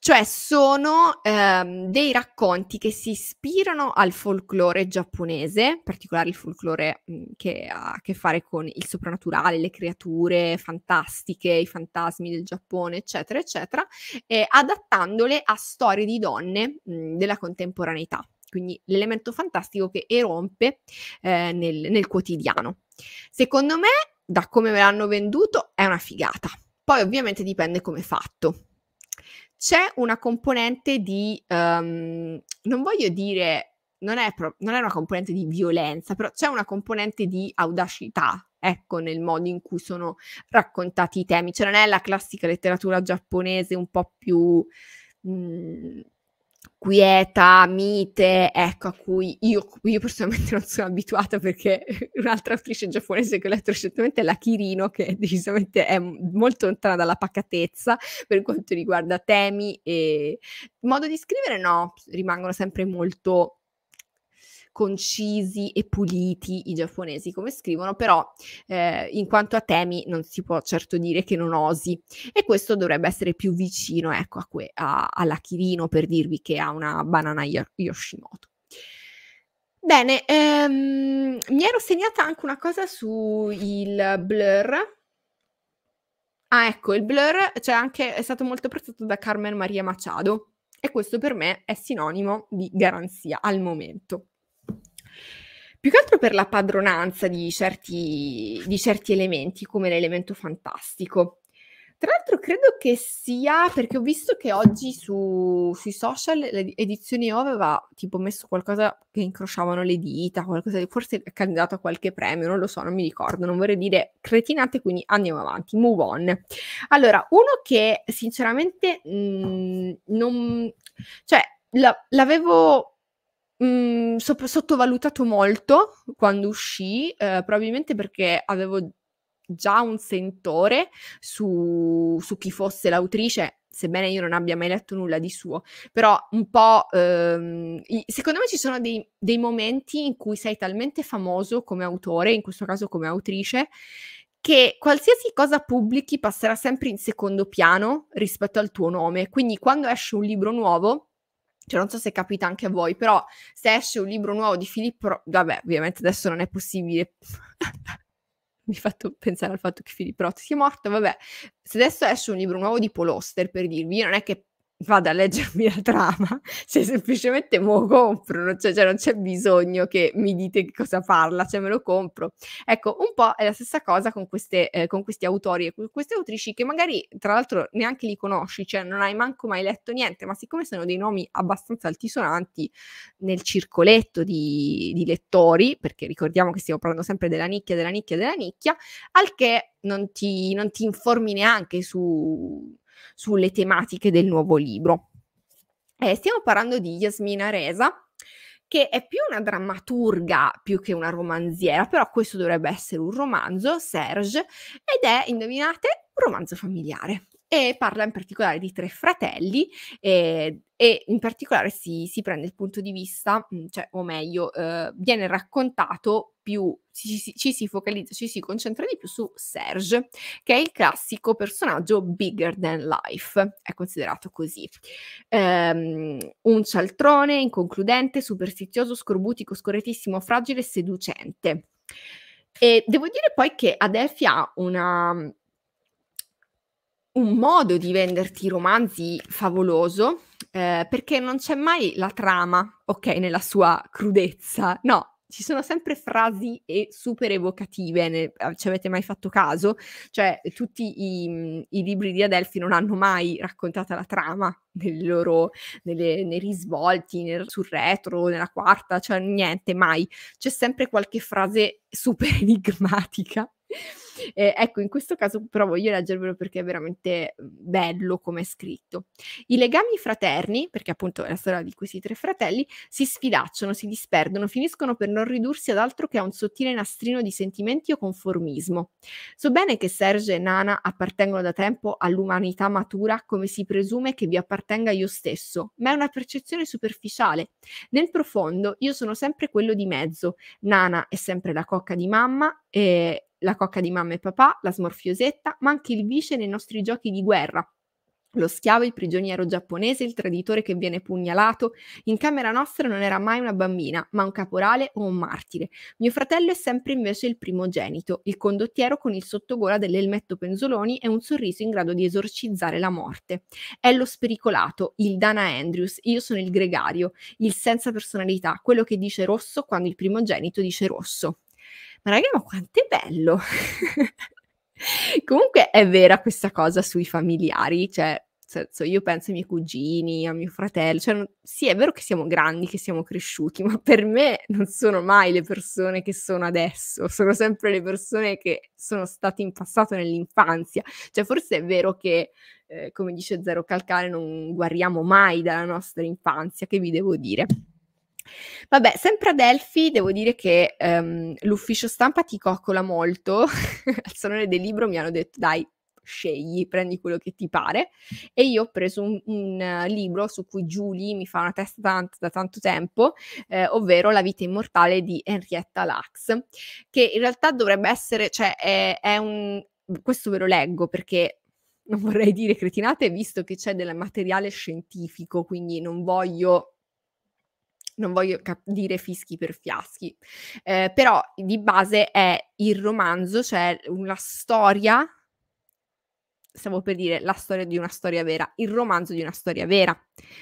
Cioè sono ehm, dei racconti che si ispirano al folklore giapponese, in particolare il folklore mhmm, che ha a che fare con il soprannaturale, le creature fantastiche, i fantasmi del Giappone, eccetera, eccetera, eh, adattandole a storie di donne mh, mhmm, della contemporaneità quindi l'elemento fantastico che erompe eh, nel, nel, quotidiano. Secondo me, da come me l'hanno venduto, è una figata. Poi ovviamente dipende come è fatto c'è una componente di, um, non voglio dire, non è, pro- non è una componente di violenza, però c'è una componente di audacità, ecco, nel modo in cui sono raccontati i temi. Cioè non è la classica letteratura giapponese un po' più... Mh, mm, quieta, mite, ecco, a cui io, io, personalmente non sono abituata perché un'altra attrice giapponese che ho letto recentemente è la Kirino, che decisamente è molto lontana dalla pacatezza per quanto riguarda temi e modo di scrivere, no, rimangono sempre molto concisi e puliti i giapponesi come scrivono, però eh, in quanto a temi non si può certo dire che non osi e questo dovrebbe essere più vicino ecco, a que- a- alla Kirino per dirvi che ha una banana Yoshimoto. Bene, ehm, mi ero segnata anche una cosa sul blur. Ah, ecco, il blur cioè anche, è stato molto apprezzato da Carmen Maria Machado e questo per me è sinonimo di garanzia al momento. Più che altro per la padronanza di certi, di certi elementi, come l'elemento fantastico. Tra l'altro credo che sia, perché ho visto che oggi su, sui social l'edizione O aveva tipo messo qualcosa che incrociavano le dita, qualcosa di, forse è candidato a qualche premio, non lo so, non mi ricordo, non vorrei dire cretinate, quindi andiamo avanti, move on. Allora, uno che sinceramente mh, mm, non... cioè la, l'avevo mhmm, sopra sottovalutato molto quando uscì, ehm, probabilmente perché avevo già un sentore su su chi fosse l'autrice, sebbene io non abbia mai letto nulla di suo, però un po', ehm, secondo me ci sono dei dei momenti in cui sei talmente famoso come autore, in questo caso come autrice, che qualsiasi cosa pubblichi passerà sempre in secondo piano rispetto al tuo nome. Quindi quando esce un libro nuovo cioè, non so se capita anche a voi, però se esce un libro nuovo di Filippo, vabbè, ovviamente adesso non è possibile. mi ha fatto pensare al fatto che Filippo Roth sia morto, vabbè. Se adesso esce un libro nuovo di Poloster, per dirvi, io non è che vado a leggermi la trama, se semplicemente me lo compro, cioè, cioè non c'è bisogno che mi dite che cosa parla, cioè me lo compro. Ecco, un po' è la stessa cosa con, queste, eh, con questi autori e con queste autrici che magari tra l'altro neanche li conosci, cioè non hai manco mai letto niente, ma siccome sono dei nomi abbastanza altisonanti nel circoletto di, di lettori, perché ricordiamo che stiamo parlando sempre della nicchia, della nicchia, della nicchia, al che non ti, non ti informi neanche su sulle tematiche del nuovo libro. Eh, stiamo parlando di Yasmina Reza, che è più una drammaturga più che una romanziera, però questo dovrebbe essere un romanzo, Serge, ed è, indovinate, un romanzo familiare. E parla in particolare di tre fratelli eh, e in particolare si, si, prende il punto di vista, mm, cioè, o meglio, eh, viene raccontato più, ci, ci, ci, si focalizza, ci si concentra di più su Serge, che è il classico personaggio bigger than life, è considerato così. Um, un cialtrone, inconcludente, superstizioso, scorbutico, scorretissimo, fragile e seducente. E devo dire poi che Adelphi ha una, un modo di venderti romanzi favoloso, eh, perché non c'è mai la trama, ok, nella sua crudezza, no, ci sono sempre frasi super evocative, ne, ah, ci avete mai fatto caso? Cioè, tutti i, mm, i, libri di Adelphi non hanno mai raccontato la trama nei loro nelle, nei risvolti, nel, sul retro, nella quarta, cioè niente, mai. C'è sempre qualche frase super enigmatica Eh, ecco, in questo caso però voglio leggervelo perché è veramente mhmm, bello come è scritto. I legami fraterni, perché appunto è la storia di questi tre fratelli, si sfidacciano, si disperdono, finiscono per non ridursi ad altro che a un sottile nastrino di sentimenti o conformismo. So bene che Serge e Nana appartengono da tempo all'umanità matura come si presume che vi appartenga io stesso, ma è una percezione superficiale. Nel profondo io sono sempre quello di mezzo, Nana è sempre la cocca di mamma e la cocca di mamma e papà, la smorfiosetta, ma anche il vice nei nostri giochi di guerra. Lo schiavo, il prigioniero giapponese, il traditore che viene pugnalato. In camera nostra non era mai una bambina, ma un caporale o un martire. Mio fratello è sempre invece il primogenito, il condottiero con il sottogola dell'elmetto penzoloni e un sorriso in grado di esorcizzare la morte. È lo spericolato, il Dana Andrews, io sono il gregario, il senza personalità, quello che dice rosso quando il primogenito dice rosso ma raga, ma quanto è bello! Comunque è vera questa cosa sui familiari, cioè senso, io penso ai miei cugini, a mio fratello, cioè, sì è vero che siamo grandi, che siamo cresciuti, ma per me non sono mai le persone che sono adesso, sono sempre le persone che sono state in passato nell'infanzia, cioè forse è vero che, eh, come dice Zero Calcare, non guariamo mai dalla nostra infanzia, che vi devo dire. Vabbè, sempre a Delphi devo dire che um, l'ufficio stampa ti coccola molto, al Salone del Libro mi hanno detto dai, scegli, prendi quello che ti pare. E io ho preso un, un eh, libro su cui Giulia mi fa una testa tant- da tanto tempo, eh, ovvero La vita immortale di Henrietta Lacks, che in realtà dovrebbe essere, cioè è, è un... questo ve lo leggo perché non vorrei dire cretinate, visto che c'è del materiale scientifico, quindi non voglio non voglio cap- dire fischi per fiaschi, eh, però di base è il romanzo, cioè una storia stavo per dire la storia di una storia vera, il romanzo di una storia vera,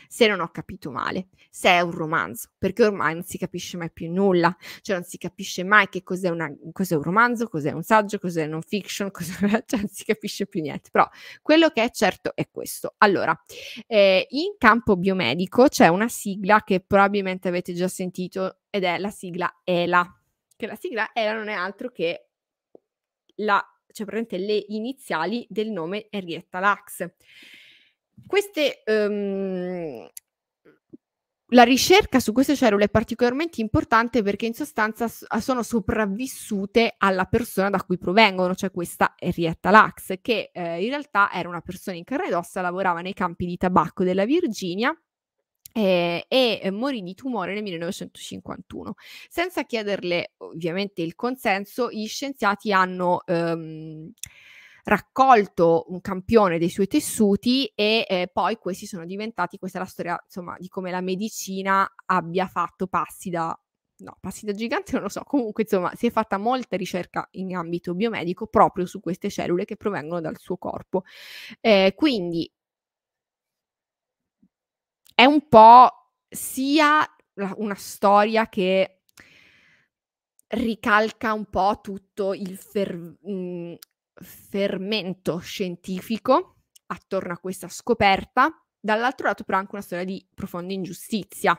se non ho capito male, se è un romanzo, perché ormai non si capisce mai più nulla, cioè non si capisce mai che cos'è, una, cos'è un romanzo, cos'è un saggio, cos'è non fiction, cos'è, cioè non si capisce più niente, però quello che è certo è questo. Allora, eh, in campo biomedico c'è una sigla che probabilmente avete già sentito ed è la sigla ELA, che la sigla ELA non è altro che la cioè praticamente le iniziali del nome Henrietta Lacks. Queste, um, la ricerca su queste cellule è particolarmente importante perché in sostanza sono sopravvissute alla persona da cui provengono, cioè questa Henrietta Lacks, che eh, in realtà era una persona in carne ed ossa, lavorava nei campi di tabacco della Virginia eh, e eh, morì di tumore nel 1951. Senza chiederle ovviamente il consenso, gli scienziati hanno ehm, raccolto un campione dei suoi tessuti e eh, poi questi sono diventati, questa è la storia insomma di come la medicina abbia fatto passi da no, passi da gigante non lo so, comunque insomma si è fatta molta ricerca in ambito biomedico proprio su queste cellule che provengono dal suo corpo. Eh, quindi è un po' sia una storia che ricalca un po' tutto il fer- mh, mm, fermento scientifico attorno a questa scoperta, dall'altro lato però anche una storia di profonda ingiustizia,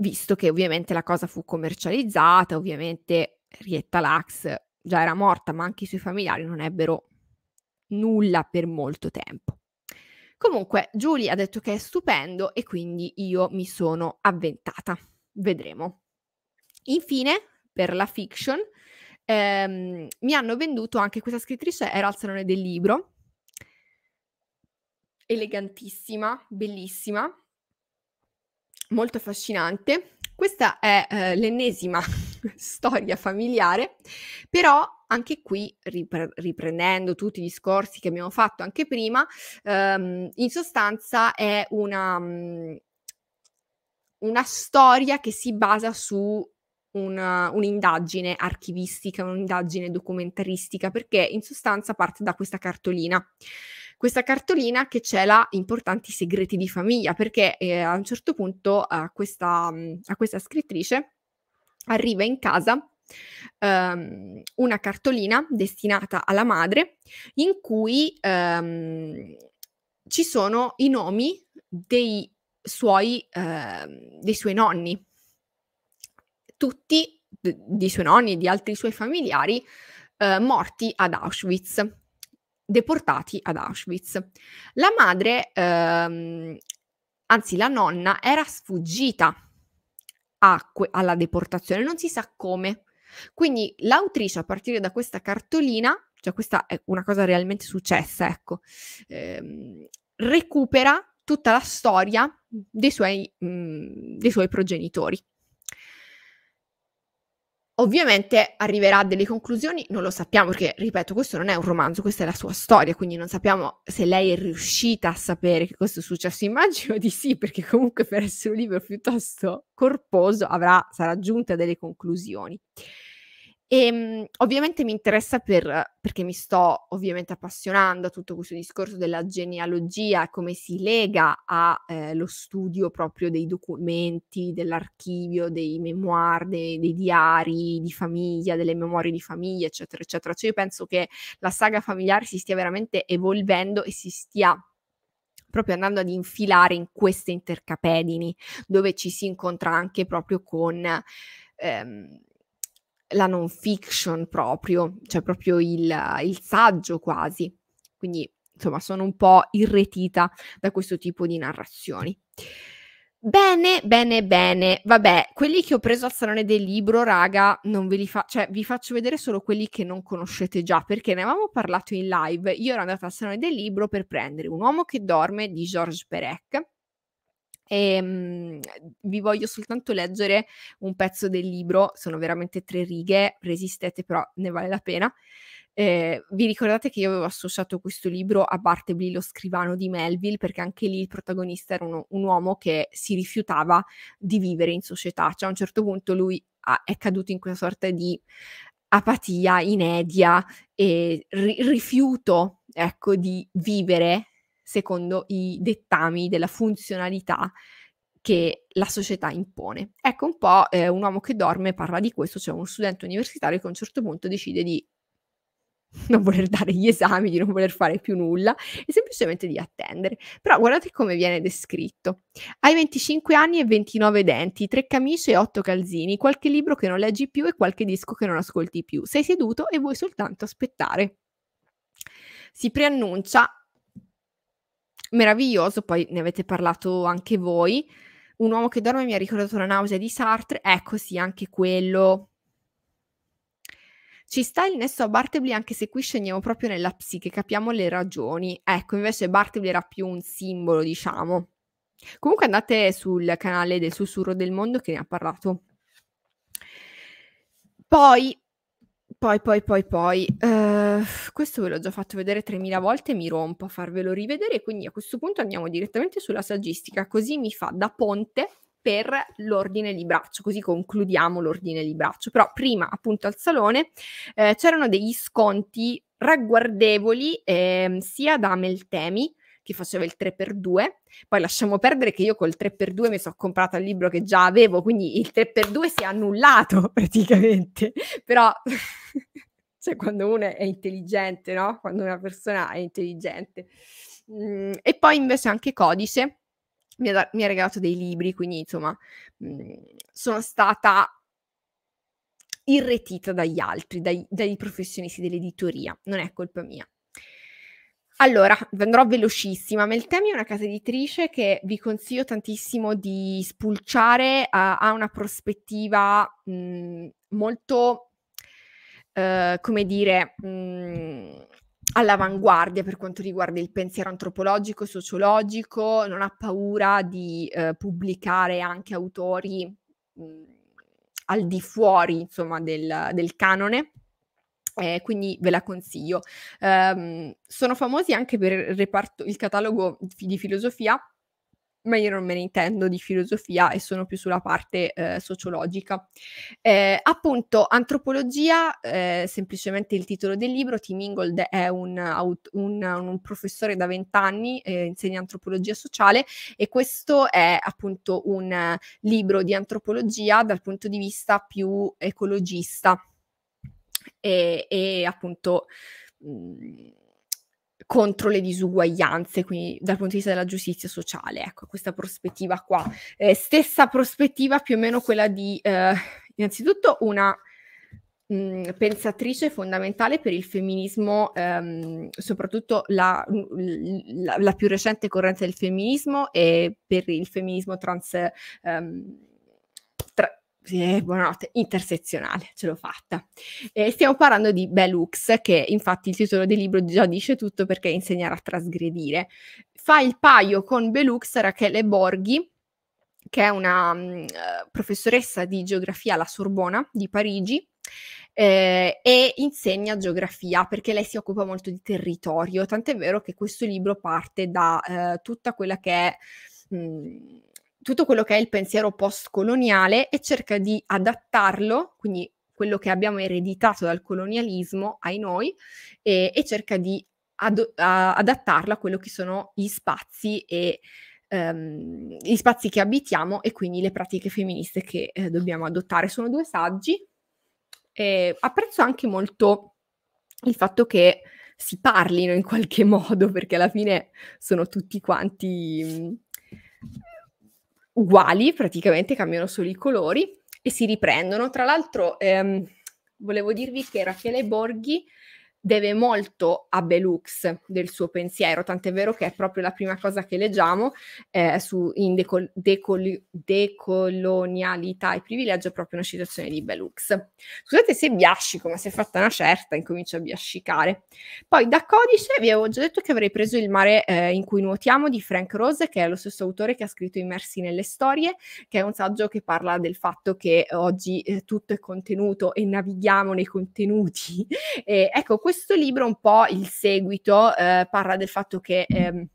visto che ovviamente la cosa fu commercializzata, ovviamente Rietta Lax già era morta, ma anche i suoi familiari non ebbero nulla per molto tempo. Comunque, Giulia ha detto che è stupendo e quindi io mi sono avventata. Vedremo. Infine, per la fiction, ehm, mi hanno venduto anche questa scrittrice, era al Salone del Libro, elegantissima, bellissima, molto affascinante. Questa è eh, l'ennesima storia familiare, però anche qui, ripre- riprendendo tutti i discorsi che abbiamo fatto anche prima, ehm, in sostanza è una, mhmm, una storia che si basa su una, un'indagine archivistica, un'indagine documentaristica, perché in sostanza parte da questa cartolina. Questa cartolina che cela importanti segreti di famiglia, perché eh, a un certo punto a questa, mhmm, a questa scrittrice arriva in casa ehm, una cartolina destinata alla madre in cui ehm, ci sono i nomi dei suoi, ehm, dei suoi nonni, tutti di suoi nonni e di altri suoi familiari eh, morti ad Auschwitz, deportati ad Auschwitz. La madre, ehm, anzi la nonna, era sfuggita alla deportazione, non si sa come. Quindi l'autrice a partire da questa cartolina, cioè questa è una cosa realmente successa, ecco, ehm, recupera tutta la storia dei suoi, mh, mhmm, dei suoi progenitori. Ovviamente arriverà a delle conclusioni, non lo sappiamo perché, ripeto, questo non è un romanzo, questa è la sua storia, quindi non sappiamo se lei è riuscita a sapere che questo è successo. Immagino di sì, perché comunque per essere un libro piuttosto corposo avrà, sarà giunta a delle conclusioni. E ehm, ovviamente mi interessa per, perché mi sto ovviamente appassionando a tutto questo discorso della genealogia, come si lega allo eh, studio proprio dei documenti, dell'archivio, dei memoir, dei, dei, diari di famiglia, delle memorie di famiglia, eccetera, eccetera. Cioè io penso che la saga familiare si stia veramente evolvendo e si stia proprio andando ad infilare in queste intercapedini, dove ci si incontra anche proprio con... Ehm, la non fiction proprio, cioè proprio il, il saggio quasi. Quindi insomma sono un po' irretita da questo tipo di narrazioni. Bene, bene, bene. Vabbè, quelli che ho preso al Salone del Libro, raga, non ve li faccio, cioè vi faccio vedere solo quelli che non conoscete già, perché ne avevamo parlato in live. Io ero andata al Salone del Libro per prendere Un uomo che dorme di Georges Perec e, um, vi voglio soltanto leggere un pezzo del libro, sono veramente tre righe, resistete però ne vale la pena. Eh, vi ricordate che io avevo associato questo libro a Bartleby, lo scrivano di Melville, perché anche lì il protagonista era uno, un uomo che si rifiutava di vivere in società, cioè a un certo punto lui ha, è caduto in quella sorta di apatia, inedia e ri- rifiuto ecco, di vivere secondo i dettami della funzionalità che la società impone. Ecco un po' eh, un uomo che dorme parla di questo, cioè uno studente universitario che a un certo punto decide di non voler dare gli esami, di non voler fare più nulla e semplicemente di attendere. Però guardate come viene descritto. Hai 25 anni e 29 denti, 3 camicie e 8 calzini, qualche libro che non leggi più e qualche disco che non ascolti più. Sei seduto e vuoi soltanto aspettare. Si preannuncia meraviglioso, poi ne avete parlato anche voi. Un uomo che dorme mi ha ricordato la nausea di Sartre, ecco sì, anche quello. Ci sta il nesso a Bartleby anche se qui scendiamo proprio nella psiche, capiamo le ragioni. Ecco, invece Bartleby era più un simbolo, diciamo. Comunque andate sul canale del Sussurro del Mondo che ne ha parlato. Poi poi, poi, poi, poi, uh, questo ve l'ho già fatto vedere 3000 volte, mi rompo a farvelo rivedere, quindi a questo punto andiamo direttamente sulla saggistica, così mi fa da ponte per l'ordine di braccio, così concludiamo l'ordine di braccio. Però prima, appunto al salone, eh, c'erano degli sconti ragguardevoli eh, sia da Meltemi che faceva il 3x2, poi lasciamo perdere che io col 3x2 mi sono comprata il libro che già avevo, quindi il 3x2 si è annullato praticamente, però cioè quando uno è intelligente, no? Quando una persona è intelligente. Mm, e poi invece anche Codice mi ha, mi ha regalato dei libri, quindi insomma mm, sono stata irretita dagli altri, dai, dai professionisti dell'editoria, non è colpa mia. Allora, andrò velocissima. Meltemi è una casa editrice che vi consiglio tantissimo di spulciare, ha una prospettiva mh, mhmm, molto, eh, come dire, mh, mhmm, all'avanguardia per quanto riguarda il pensiero antropologico, sociologico, non ha paura di eh, pubblicare anche autori mh, mhmm, al di fuori, insomma, del, del canone eh, quindi ve la consiglio. Um, sono famosi anche per il, reparto, il catalogo di filosofia, ma io non me ne intendo di filosofia e sono più sulla parte eh, sociologica. Eh, appunto, antropologia, eh, semplicemente il titolo del libro, Tim Ingold è un, un, un professore da vent'anni, eh, insegna antropologia sociale e questo è appunto un libro di antropologia dal punto di vista più ecologista e, e appunto mhmm, contro le disuguaglianze, quindi dal punto di vista della giustizia sociale. Ecco, questa prospettiva qua. Eh, stessa prospettiva più o meno quella di, eh, innanzitutto, una mh, mhmm, pensatrice fondamentale per il femminismo, ehm, soprattutto la, la, la, più recente corrente del femminismo e per il femminismo trans. Ehm, eh, buonanotte, intersezionale, ce l'ho fatta. Eh, stiamo parlando di Belux, che infatti il titolo del libro già dice tutto perché insegnare a trasgredire. Fa il paio con Belux Rachele Borghi, che è una mh, mm, eh, professoressa di geografia alla Sorbona di Parigi, eh, e insegna geografia perché lei si occupa molto di territorio, tant'è vero che questo libro parte da eh, tutta quella che è mh, mm, tutto quello che è il pensiero postcoloniale e cerca di adattarlo, quindi quello che abbiamo ereditato dal colonialismo ai noi, e, e cerca di ad, a, adattarlo a quello che sono gli spazi e ehm, gli spazi che abitiamo e quindi le pratiche femministe che eh, dobbiamo adottare. Sono due saggi. Eh, apprezzo anche molto il fatto che si parlino in qualche modo, perché alla fine sono tutti quanti uguali, praticamente cambiano solo i colori e si riprendono. Tra l'altro ehm, volevo dirvi che Raffaele Borghi deve molto a Belux del suo pensiero, tant'è vero che è proprio la prima cosa che leggiamo eh, su, in deco, decol, Decolonialità e privilegio, è proprio una citazione di Belux. Scusate se biascico, ma si è fatta una certa, incomincio a biascicare. Poi da codice vi avevo già detto che avrei preso Il mare eh, in cui nuotiamo di Frank Rose, che è lo stesso autore che ha scritto Immersi nelle storie, che è un saggio che parla del fatto che oggi eh, tutto è contenuto e navighiamo nei contenuti. E, ecco, questo questo libro, un po' il seguito, eh, parla del fatto che... Ehm,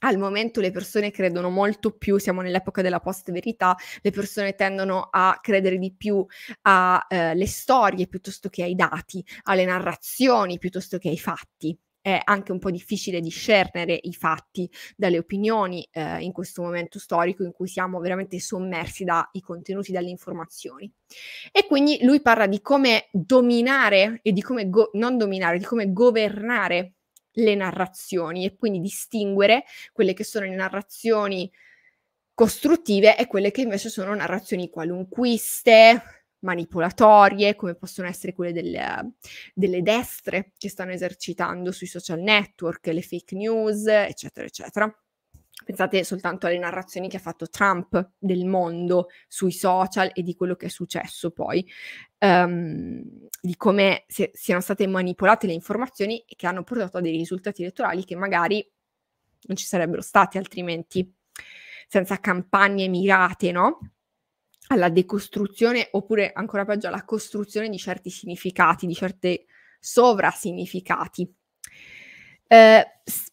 al momento le persone credono molto più, siamo nell'epoca della post-verità, le persone tendono a credere di più alle eh, storie piuttosto che ai dati, alle narrazioni piuttosto che ai fatti è anche un po' difficile discernere i fatti dalle opinioni eh, in questo momento storico in cui siamo veramente sommersi dai contenuti, dalle informazioni. E quindi lui parla di come dominare e di come go- non dominare, di come governare le narrazioni e quindi distinguere quelle che sono le narrazioni costruttive e quelle che invece sono narrazioni qualunquiste, manipolatorie, come possono essere quelle delle, delle, destre che stanno esercitando sui social network, le fake news, eccetera, eccetera. Pensate soltanto alle narrazioni che ha fatto Trump del mondo sui social e di quello che è successo poi, um, di come se, siano state manipolate le informazioni e che hanno portato a dei risultati elettorali che magari non ci sarebbero stati altrimenti, senza campagne mirate, no? alla decostruzione oppure ancora peggio alla costruzione di certi significati, di certi sovrasignificati. Eh,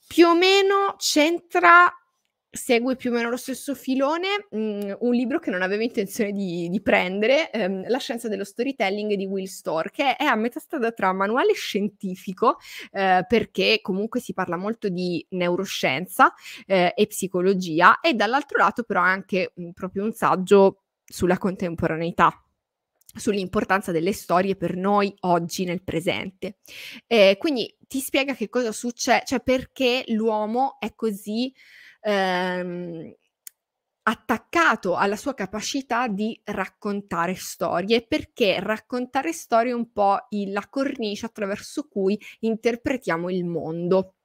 più o meno c'entra, segue più o meno lo stesso filone, mh, mm, un libro che non avevo intenzione di, di prendere, ehm, La scienza dello storytelling di Will Storr, che è a metà strada tra manuale scientifico, eh, perché comunque si parla molto di neuroscienza eh, e psicologia, e dall'altro lato però è anche mh, proprio un saggio sulla contemporaneità sull'importanza delle storie per noi oggi nel presente. Eh, quindi ti spiega che cosa succede, cioè perché l'uomo è così ehm, attaccato alla sua capacità di raccontare storie, perché raccontare storie è un po' la cornice attraverso cui interpretiamo il mondo.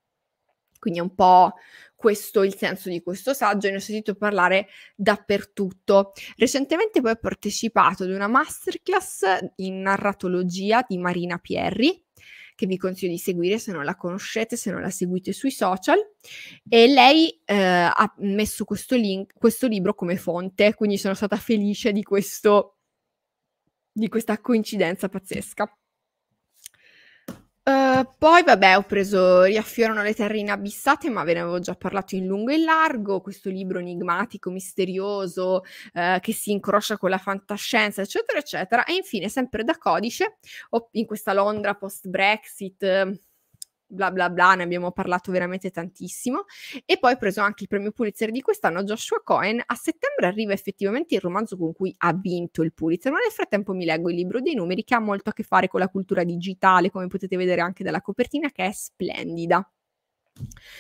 Quindi è un po' questo il senso di questo saggio, ne ho sentito parlare dappertutto. Recentemente poi ho partecipato ad una masterclass in narratologia di Marina Pierri, che vi consiglio di seguire se non la conoscete, se non la seguite sui social. E lei eh, ha messo questo, link, questo libro come fonte, quindi sono stata felice di, questo, di questa coincidenza pazzesca. Uh, poi vabbè ho preso Riaffiorano le terrine abissate, ma ve ne avevo già parlato in lungo e in largo, questo libro enigmatico, misterioso, uh, che si incrocia con la fantascienza, eccetera, eccetera. E infine, sempre da codice, in questa Londra post-Brexit bla bla bla, ne abbiamo parlato veramente tantissimo. E poi ha preso anche il premio Pulitzer di quest'anno Joshua Cohen. A settembre arriva effettivamente il romanzo con cui ha vinto il Pulitzer, ma nel frattempo mi leggo il libro dei numeri che ha molto a che fare con la cultura digitale, come potete vedere anche dalla copertina, che è splendida.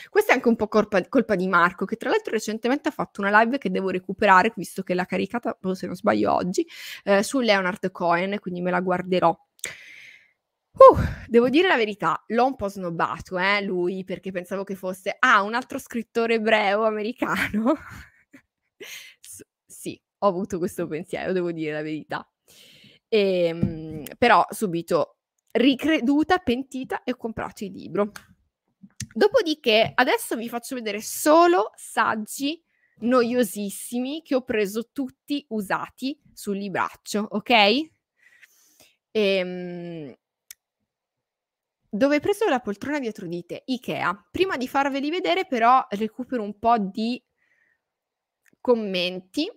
Questa è anche un po' colpa, colpa, di Marco, che tra l'altro recentemente ha fatto una live che devo recuperare, visto che l'ha caricata, boh, se non sbaglio, oggi, eh, su Leonard Cohen, quindi me la guarderò Uh, devo dire la verità, l'ho un po' snobbato, eh, lui, perché pensavo che fosse, ah, un altro scrittore ebreo americano. S- sì, ho avuto questo pensiero, devo dire la verità. E, ehm, però subito ricreduta, pentita e ho comprato il libro. Dopodiché, adesso vi faccio vedere solo saggi noiosissimi che ho preso tutti usati sul libraccio, ok? Ehm dove hai preso la poltrona dietro di te, Ikea. Prima di farveli vedere però recupero un po' di commenti.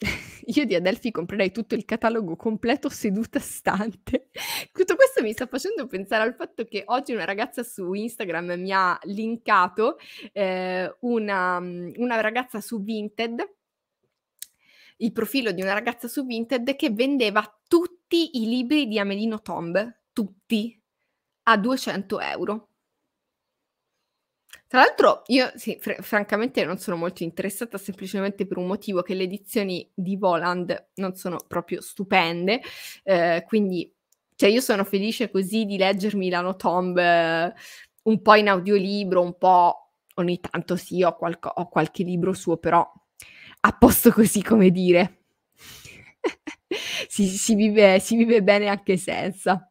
Io di Adelphi comprerei tutto il catalogo completo seduta stante. Tutto questo mi sta facendo pensare al fatto che oggi una ragazza su Instagram mi ha linkato eh, una, una ragazza su Vinted il profilo di una ragazza su Vinted che vendeva tutti i libri di Amelino Tomb, tutti, a 200 euro. Tra l'altro, io sì, fr- francamente non sono molto interessata semplicemente per un motivo che le edizioni di Voland non sono proprio stupende, eh, quindi cioè io sono felice così di leggermi Lano Tomb eh, un po' in audiolibro, un po' ogni tanto sì, ho, qualco- ho qualche libro suo, però a posto così, come dire. si, si, vive, si vive bene anche senza.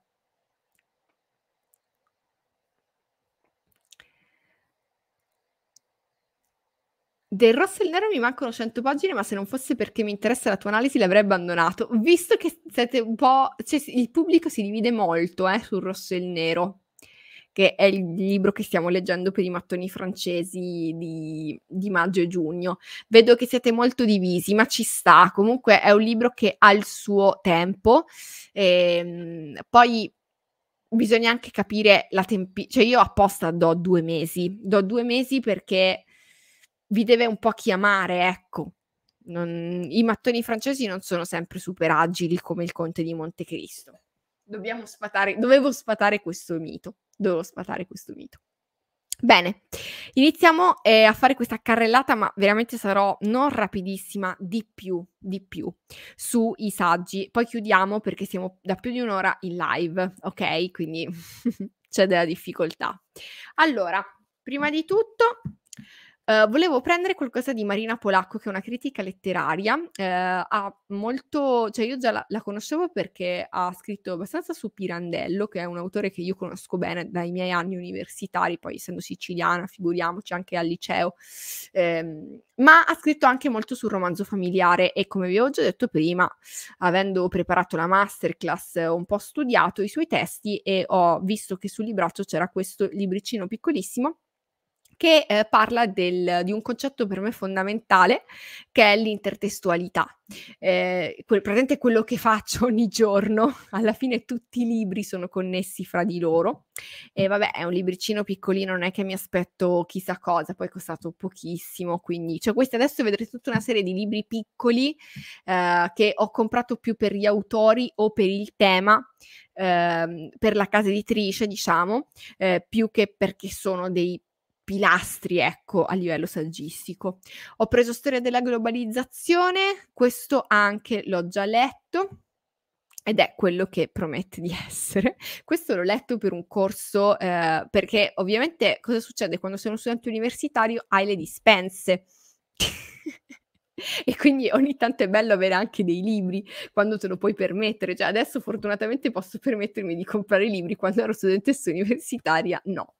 Del rosso e il nero mi mancano 100 pagine, ma se non fosse perché mi interessa la tua analisi l'avrei abbandonato. Visto che siete un po'... Cioè, il pubblico si divide molto eh, sul rosso e il nero che è il libro che stiamo leggendo per i mattoni francesi di, di maggio e giugno. Vedo che siete molto divisi, ma ci sta. Comunque è un libro che ha il suo tempo. E, ehm, poi bisogna anche capire la tempistica. Cioè, io apposta do due mesi. Do due mesi perché vi deve un po' chiamare, ecco. Non, I mattoni francesi non sono sempre super agili come il conte di Montecristo. Dobbiamo sfatare, dovevo sfatare questo mito dovevo sfatare questo mito. Bene, iniziamo eh, a fare questa carrellata, ma veramente sarò non rapidissima, di più, di più, sui saggi. Poi chiudiamo perché siamo da più di un'ora in live, ok? Quindi c'è della difficoltà. Allora, prima di tutto Uh, volevo prendere qualcosa di Marina Polacco, che è una critica letteraria. Uh, ha molto, cioè io già la, la, conoscevo perché ha scritto abbastanza su Pirandello, che è un autore che io conosco bene dai miei anni universitari, poi essendo siciliana, figuriamoci anche al liceo. Um, ma ha scritto anche molto sul romanzo familiare e come vi avevo già detto prima, avendo preparato la masterclass, ho un po' studiato i suoi testi e ho visto che sul libraccio c'era questo libricino piccolissimo che eh, parla del, di un concetto per me fondamentale che è l'intertestualità. Eh, quel, praticamente quello che faccio ogni giorno, alla fine tutti i libri sono connessi fra di loro e vabbè è un libricino piccolino, non è che mi aspetto chissà cosa, poi è costato pochissimo, quindi cioè questi adesso vedrete tutta una serie di libri piccoli eh, che ho comprato più per gli autori o per il tema ehm, per la casa editrice, diciamo, eh, più che perché sono dei pilastri, ecco, a livello saggistico. Ho preso storia della globalizzazione, questo anche l'ho già letto, ed è quello che promette di essere. Questo l'ho letto per un corso, eh, perché ovviamente cosa succede quando sei uno studente universitario? Hai le dispense. e quindi ogni tanto è bello avere anche dei libri quando te lo puoi permettere. Cioè adesso fortunatamente posso permettermi di comprare libri, quando ero studentessa universitaria no.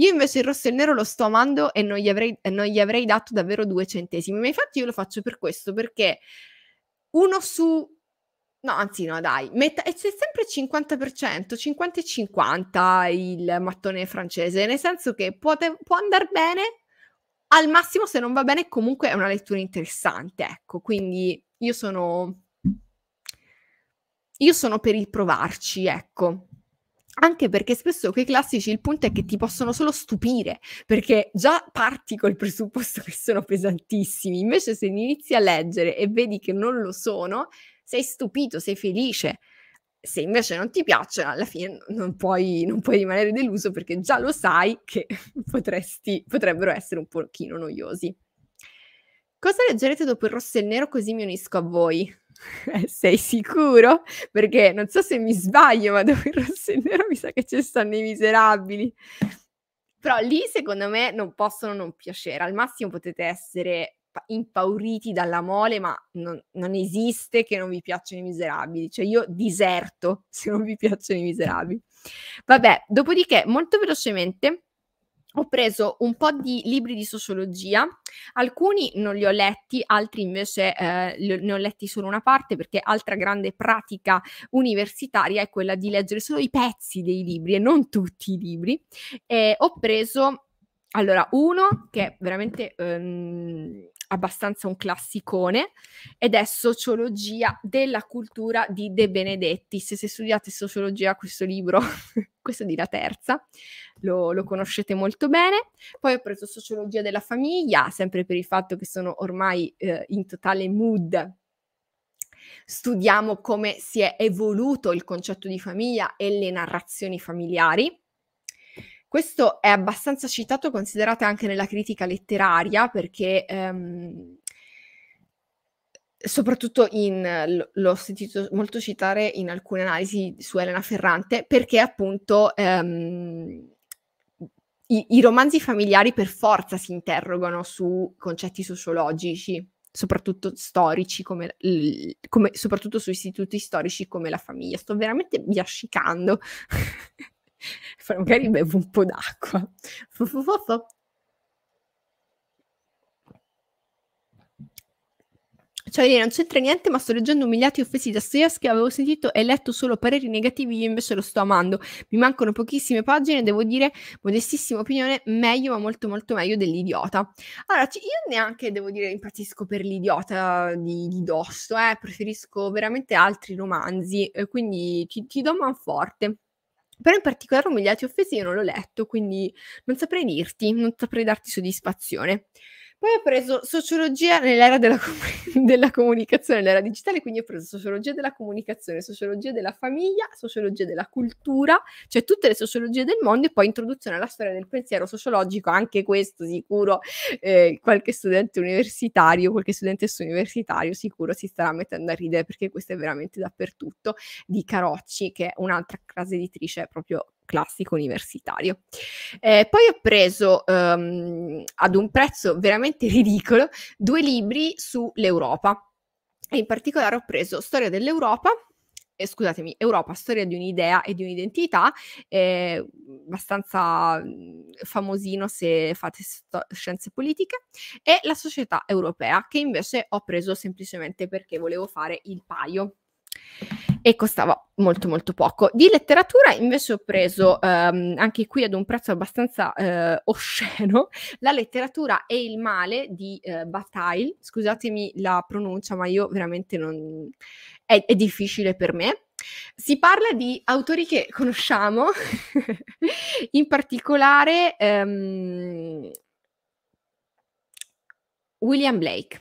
Io invece il rosso e il nero lo sto amando e non gli avrei, non gli avrei dato davvero due centesimi, ma infatti io lo faccio per questo, perché uno su... No, anzi no, dai, metà, c'è sempre il 50%, 50 e 50 il mattone francese, nel senso che può, può andare bene, al massimo se non va bene comunque è una lettura interessante, ecco, quindi io sono io sono per il provarci, ecco anche perché spesso quei classici il punto è che ti possono solo stupire, perché già parti col presupposto che sono pesantissimi, invece se inizi a leggere e vedi che non lo sono, sei stupito, sei felice. Se invece non ti piacciono, alla fine non puoi, non puoi rimanere deluso perché già lo sai che potresti, potrebbero essere un pochino noiosi. Cosa leggerete dopo il rosso e il nero così mi unisco a voi? sei sicuro? Perché non so se mi sbaglio, ma dove il rosso e nero mi sa che ci stanno i miserabili. Però lì secondo me non possono non piacere. Al massimo potete essere impauriti dalla mole, ma non, non esiste che non vi piacciono i miserabili. Cioè io diserto se non vi piacciono i miserabili. Vabbè, dopodiché molto velocemente ho preso un po' di libri di sociologia, alcuni non li ho letti, altri invece eh, ne ho letti solo una parte perché altra grande pratica universitaria è quella di leggere solo i pezzi dei libri e non tutti i libri. E ho preso allora, uno che è veramente ehm, abbastanza un classicone ed è Sociologia della cultura di De Benedetti. Se, se studiate sociologia, questo libro, questo di la terza, lo, lo conoscete molto bene. Poi ho preso Sociologia della famiglia, sempre per il fatto che sono ormai eh, in totale mood studiamo come si è evoluto il concetto di famiglia e le narrazioni familiari. Questo è abbastanza citato, considerate anche nella critica letteraria, perché ehm, soprattutto in, l'ho sentito molto citare in alcune analisi su Elena Ferrante, perché appunto ehm, i, i, romanzi familiari per forza si interrogano su concetti sociologici, soprattutto storici, come, come, soprattutto su istituti storici come la famiglia. Sto veramente biascicando. magari bevo un po' d'acqua. Ciao Irene, non c'entra niente, ma sto leggendo umiliati e offesi da che avevo sentito e letto solo pareri negativi, io invece lo sto amando. Mi mancano pochissime pagine, devo dire, modestissima opinione, meglio, ma molto molto meglio dell'idiota. Allora, io neanche, devo dire, impazzisco per l'idiota di, di Dosto, eh, preferisco veramente altri romanzi, quindi ti, ti do manforte però in particolare umiliati e offesi io non l'ho letto, quindi non saprei dirti, non saprei darti soddisfazione. Poi ho preso sociologia nell'era della, com- della comunicazione, nell'era digitale, quindi ho preso sociologia della comunicazione, sociologia della famiglia, sociologia della cultura, cioè tutte le sociologie del mondo e poi introduzione alla storia del pensiero sociologico, anche questo sicuro eh, qualche studente universitario, qualche studentessa universitario sicuro si starà mettendo a ridere perché questo è veramente dappertutto di Carocci, che è un'altra casa editrice proprio classico universitario. Eh, poi ho preso um, ad un prezzo veramente ridicolo due libri sull'Europa. E in particolare ho preso Storia dell'Europa eh, scusatemi, Europa, storia di un'idea e di un'identità, eh, abbastanza mm, famosino se fate sto- scienze politiche, e la società europea, che invece ho preso semplicemente perché volevo fare il paio e costava molto molto poco. Di letteratura invece ho preso ehm, anche qui ad un prezzo abbastanza eh, osceno La letteratura e il male di eh, Bataille, scusatemi la pronuncia ma io veramente non... è, è difficile per me. Si parla di autori che conosciamo, in particolare ehm, William Blake,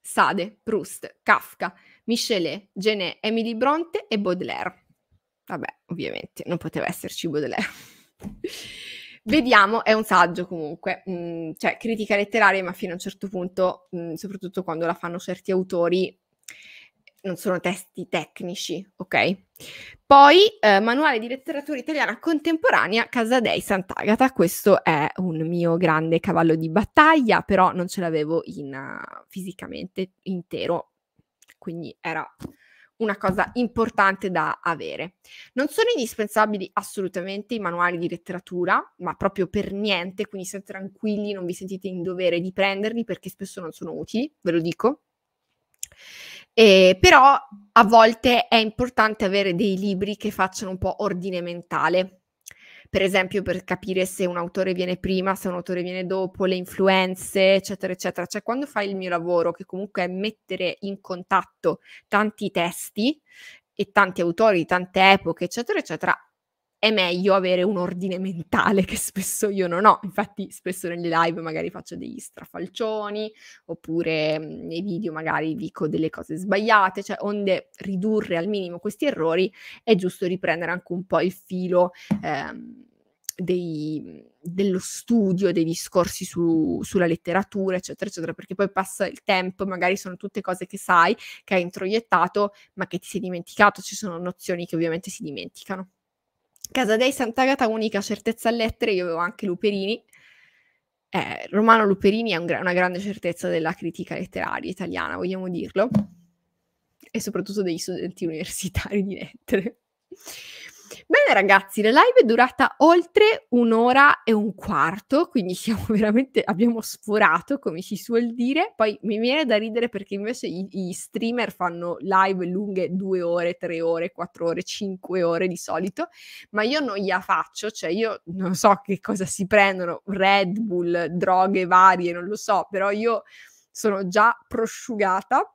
Sade, Proust, Kafka, Michelet, Genet, Emily Bronte e Baudelaire. Vabbè, ovviamente non poteva esserci Baudelaire. Vediamo, è un saggio comunque, mm, cioè critica letteraria, ma fino a un certo punto, mm, soprattutto quando la fanno certi autori, non sono testi tecnici, ok? Poi eh, Manuale di letteratura italiana contemporanea Casadei Sant'Agata, questo è un mio grande cavallo di battaglia, però non ce l'avevo in, uh, fisicamente intero, quindi era una cosa importante da avere. Non sono indispensabili assolutamente i manuali di letteratura, ma proprio per niente, quindi siate tranquilli, non vi sentite in dovere di prenderli perché spesso non sono utili, ve lo dico. Eh, però a volte è importante avere dei libri che facciano un po' ordine mentale, per esempio per capire se un autore viene prima, se un autore viene dopo, le influenze, eccetera, eccetera. Cioè quando fai il mio lavoro, che comunque è mettere in contatto tanti testi e tanti autori, di tante epoche, eccetera, eccetera, è meglio avere un ordine mentale che spesso io non ho. Infatti spesso nelle live magari faccio degli strafalcioni oppure mhmm, nei video magari dico delle cose sbagliate, cioè onde ridurre al minimo questi errori è giusto riprendere anche un po' il filo ehm, dei, dello studio, dei discorsi su, sulla letteratura, eccetera, eccetera, perché poi passa il tempo, magari sono tutte cose che sai, che hai introiettato, ma che ti sei dimenticato, ci sono nozioni che ovviamente si dimenticano. Casa Casadei Sant'Agata, unica certezza a lettere, io avevo anche Luperini. Eh, Romano Luperini è un gra- una grande certezza della critica letteraria italiana, vogliamo dirlo, e soprattutto degli studenti universitari di lettere. Bene ragazzi, la live è durata oltre un'ora e un quarto, quindi siamo veramente, abbiamo sforato come si suol dire, poi mi viene da ridere perché invece i, i streamer fanno live lunghe due ore, tre ore, quattro ore, cinque ore di solito, ma io non gliela faccio, cioè io non so che cosa si prendono, Red Bull, droghe varie, non lo so, però io sono già prosciugata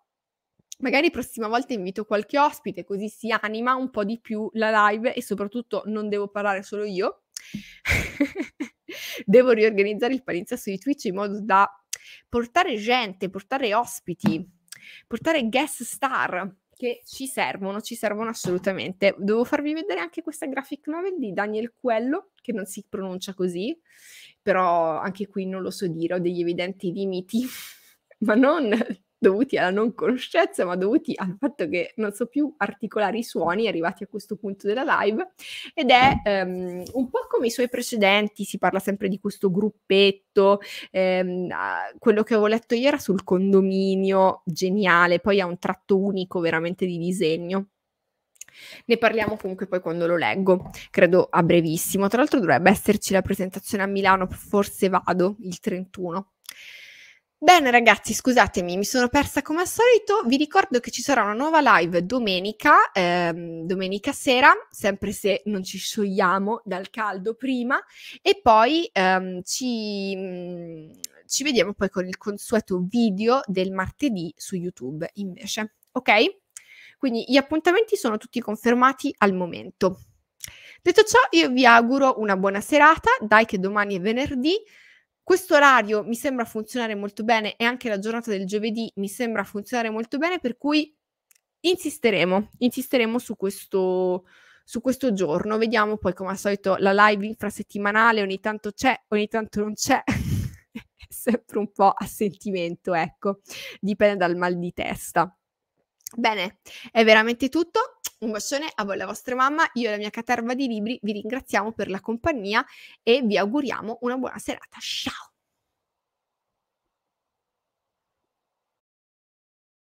Magari prossima volta invito qualche ospite, così si anima un po' di più la live e soprattutto non devo parlare solo io. devo riorganizzare il palinsesto di Twitch in modo da portare gente, portare ospiti, portare guest star che ci servono, ci servono assolutamente. Devo farvi vedere anche questa graphic novel di Daniel Quello, che non si pronuncia così, però anche qui non lo so dire, ho degli evidenti limiti, ma non dovuti alla non conoscenza, ma dovuti al fatto che non so più articolare i suoni arrivati a questo punto della live. Ed è ehm, un po' come i suoi precedenti, si parla sempre di questo gruppetto, ehm, quello che avevo letto ieri era sul condominio, geniale, poi ha un tratto unico veramente di disegno. Ne parliamo comunque poi quando lo leggo, credo a brevissimo. Tra l'altro dovrebbe esserci la presentazione a Milano, forse vado il 31. Bene ragazzi, scusatemi, mi sono persa come al solito. Vi ricordo che ci sarà una nuova live domenica, ehm, domenica sera, sempre se non ci sciogliamo dal caldo prima. E poi ehm, ci, mh, mm, ci vediamo poi con il consueto video del martedì su YouTube invece. Ok? Quindi gli appuntamenti sono tutti confermati al momento. Detto ciò, io vi auguro una buona serata. Dai che domani è venerdì. Questo orario mi sembra funzionare molto bene e anche la giornata del giovedì mi sembra funzionare molto bene, per cui insisteremo, insisteremo su questo, su questo giorno. Vediamo poi come al solito la live infrasettimanale, ogni tanto c'è, ogni tanto non c'è. È sempre un po' a sentimento, ecco, dipende dal mal di testa. Bene, è veramente tutto. Un bacione a voi e alla vostra mamma, io e la mia caterva di libri vi ringraziamo per la compagnia e vi auguriamo una buona serata. Ciao!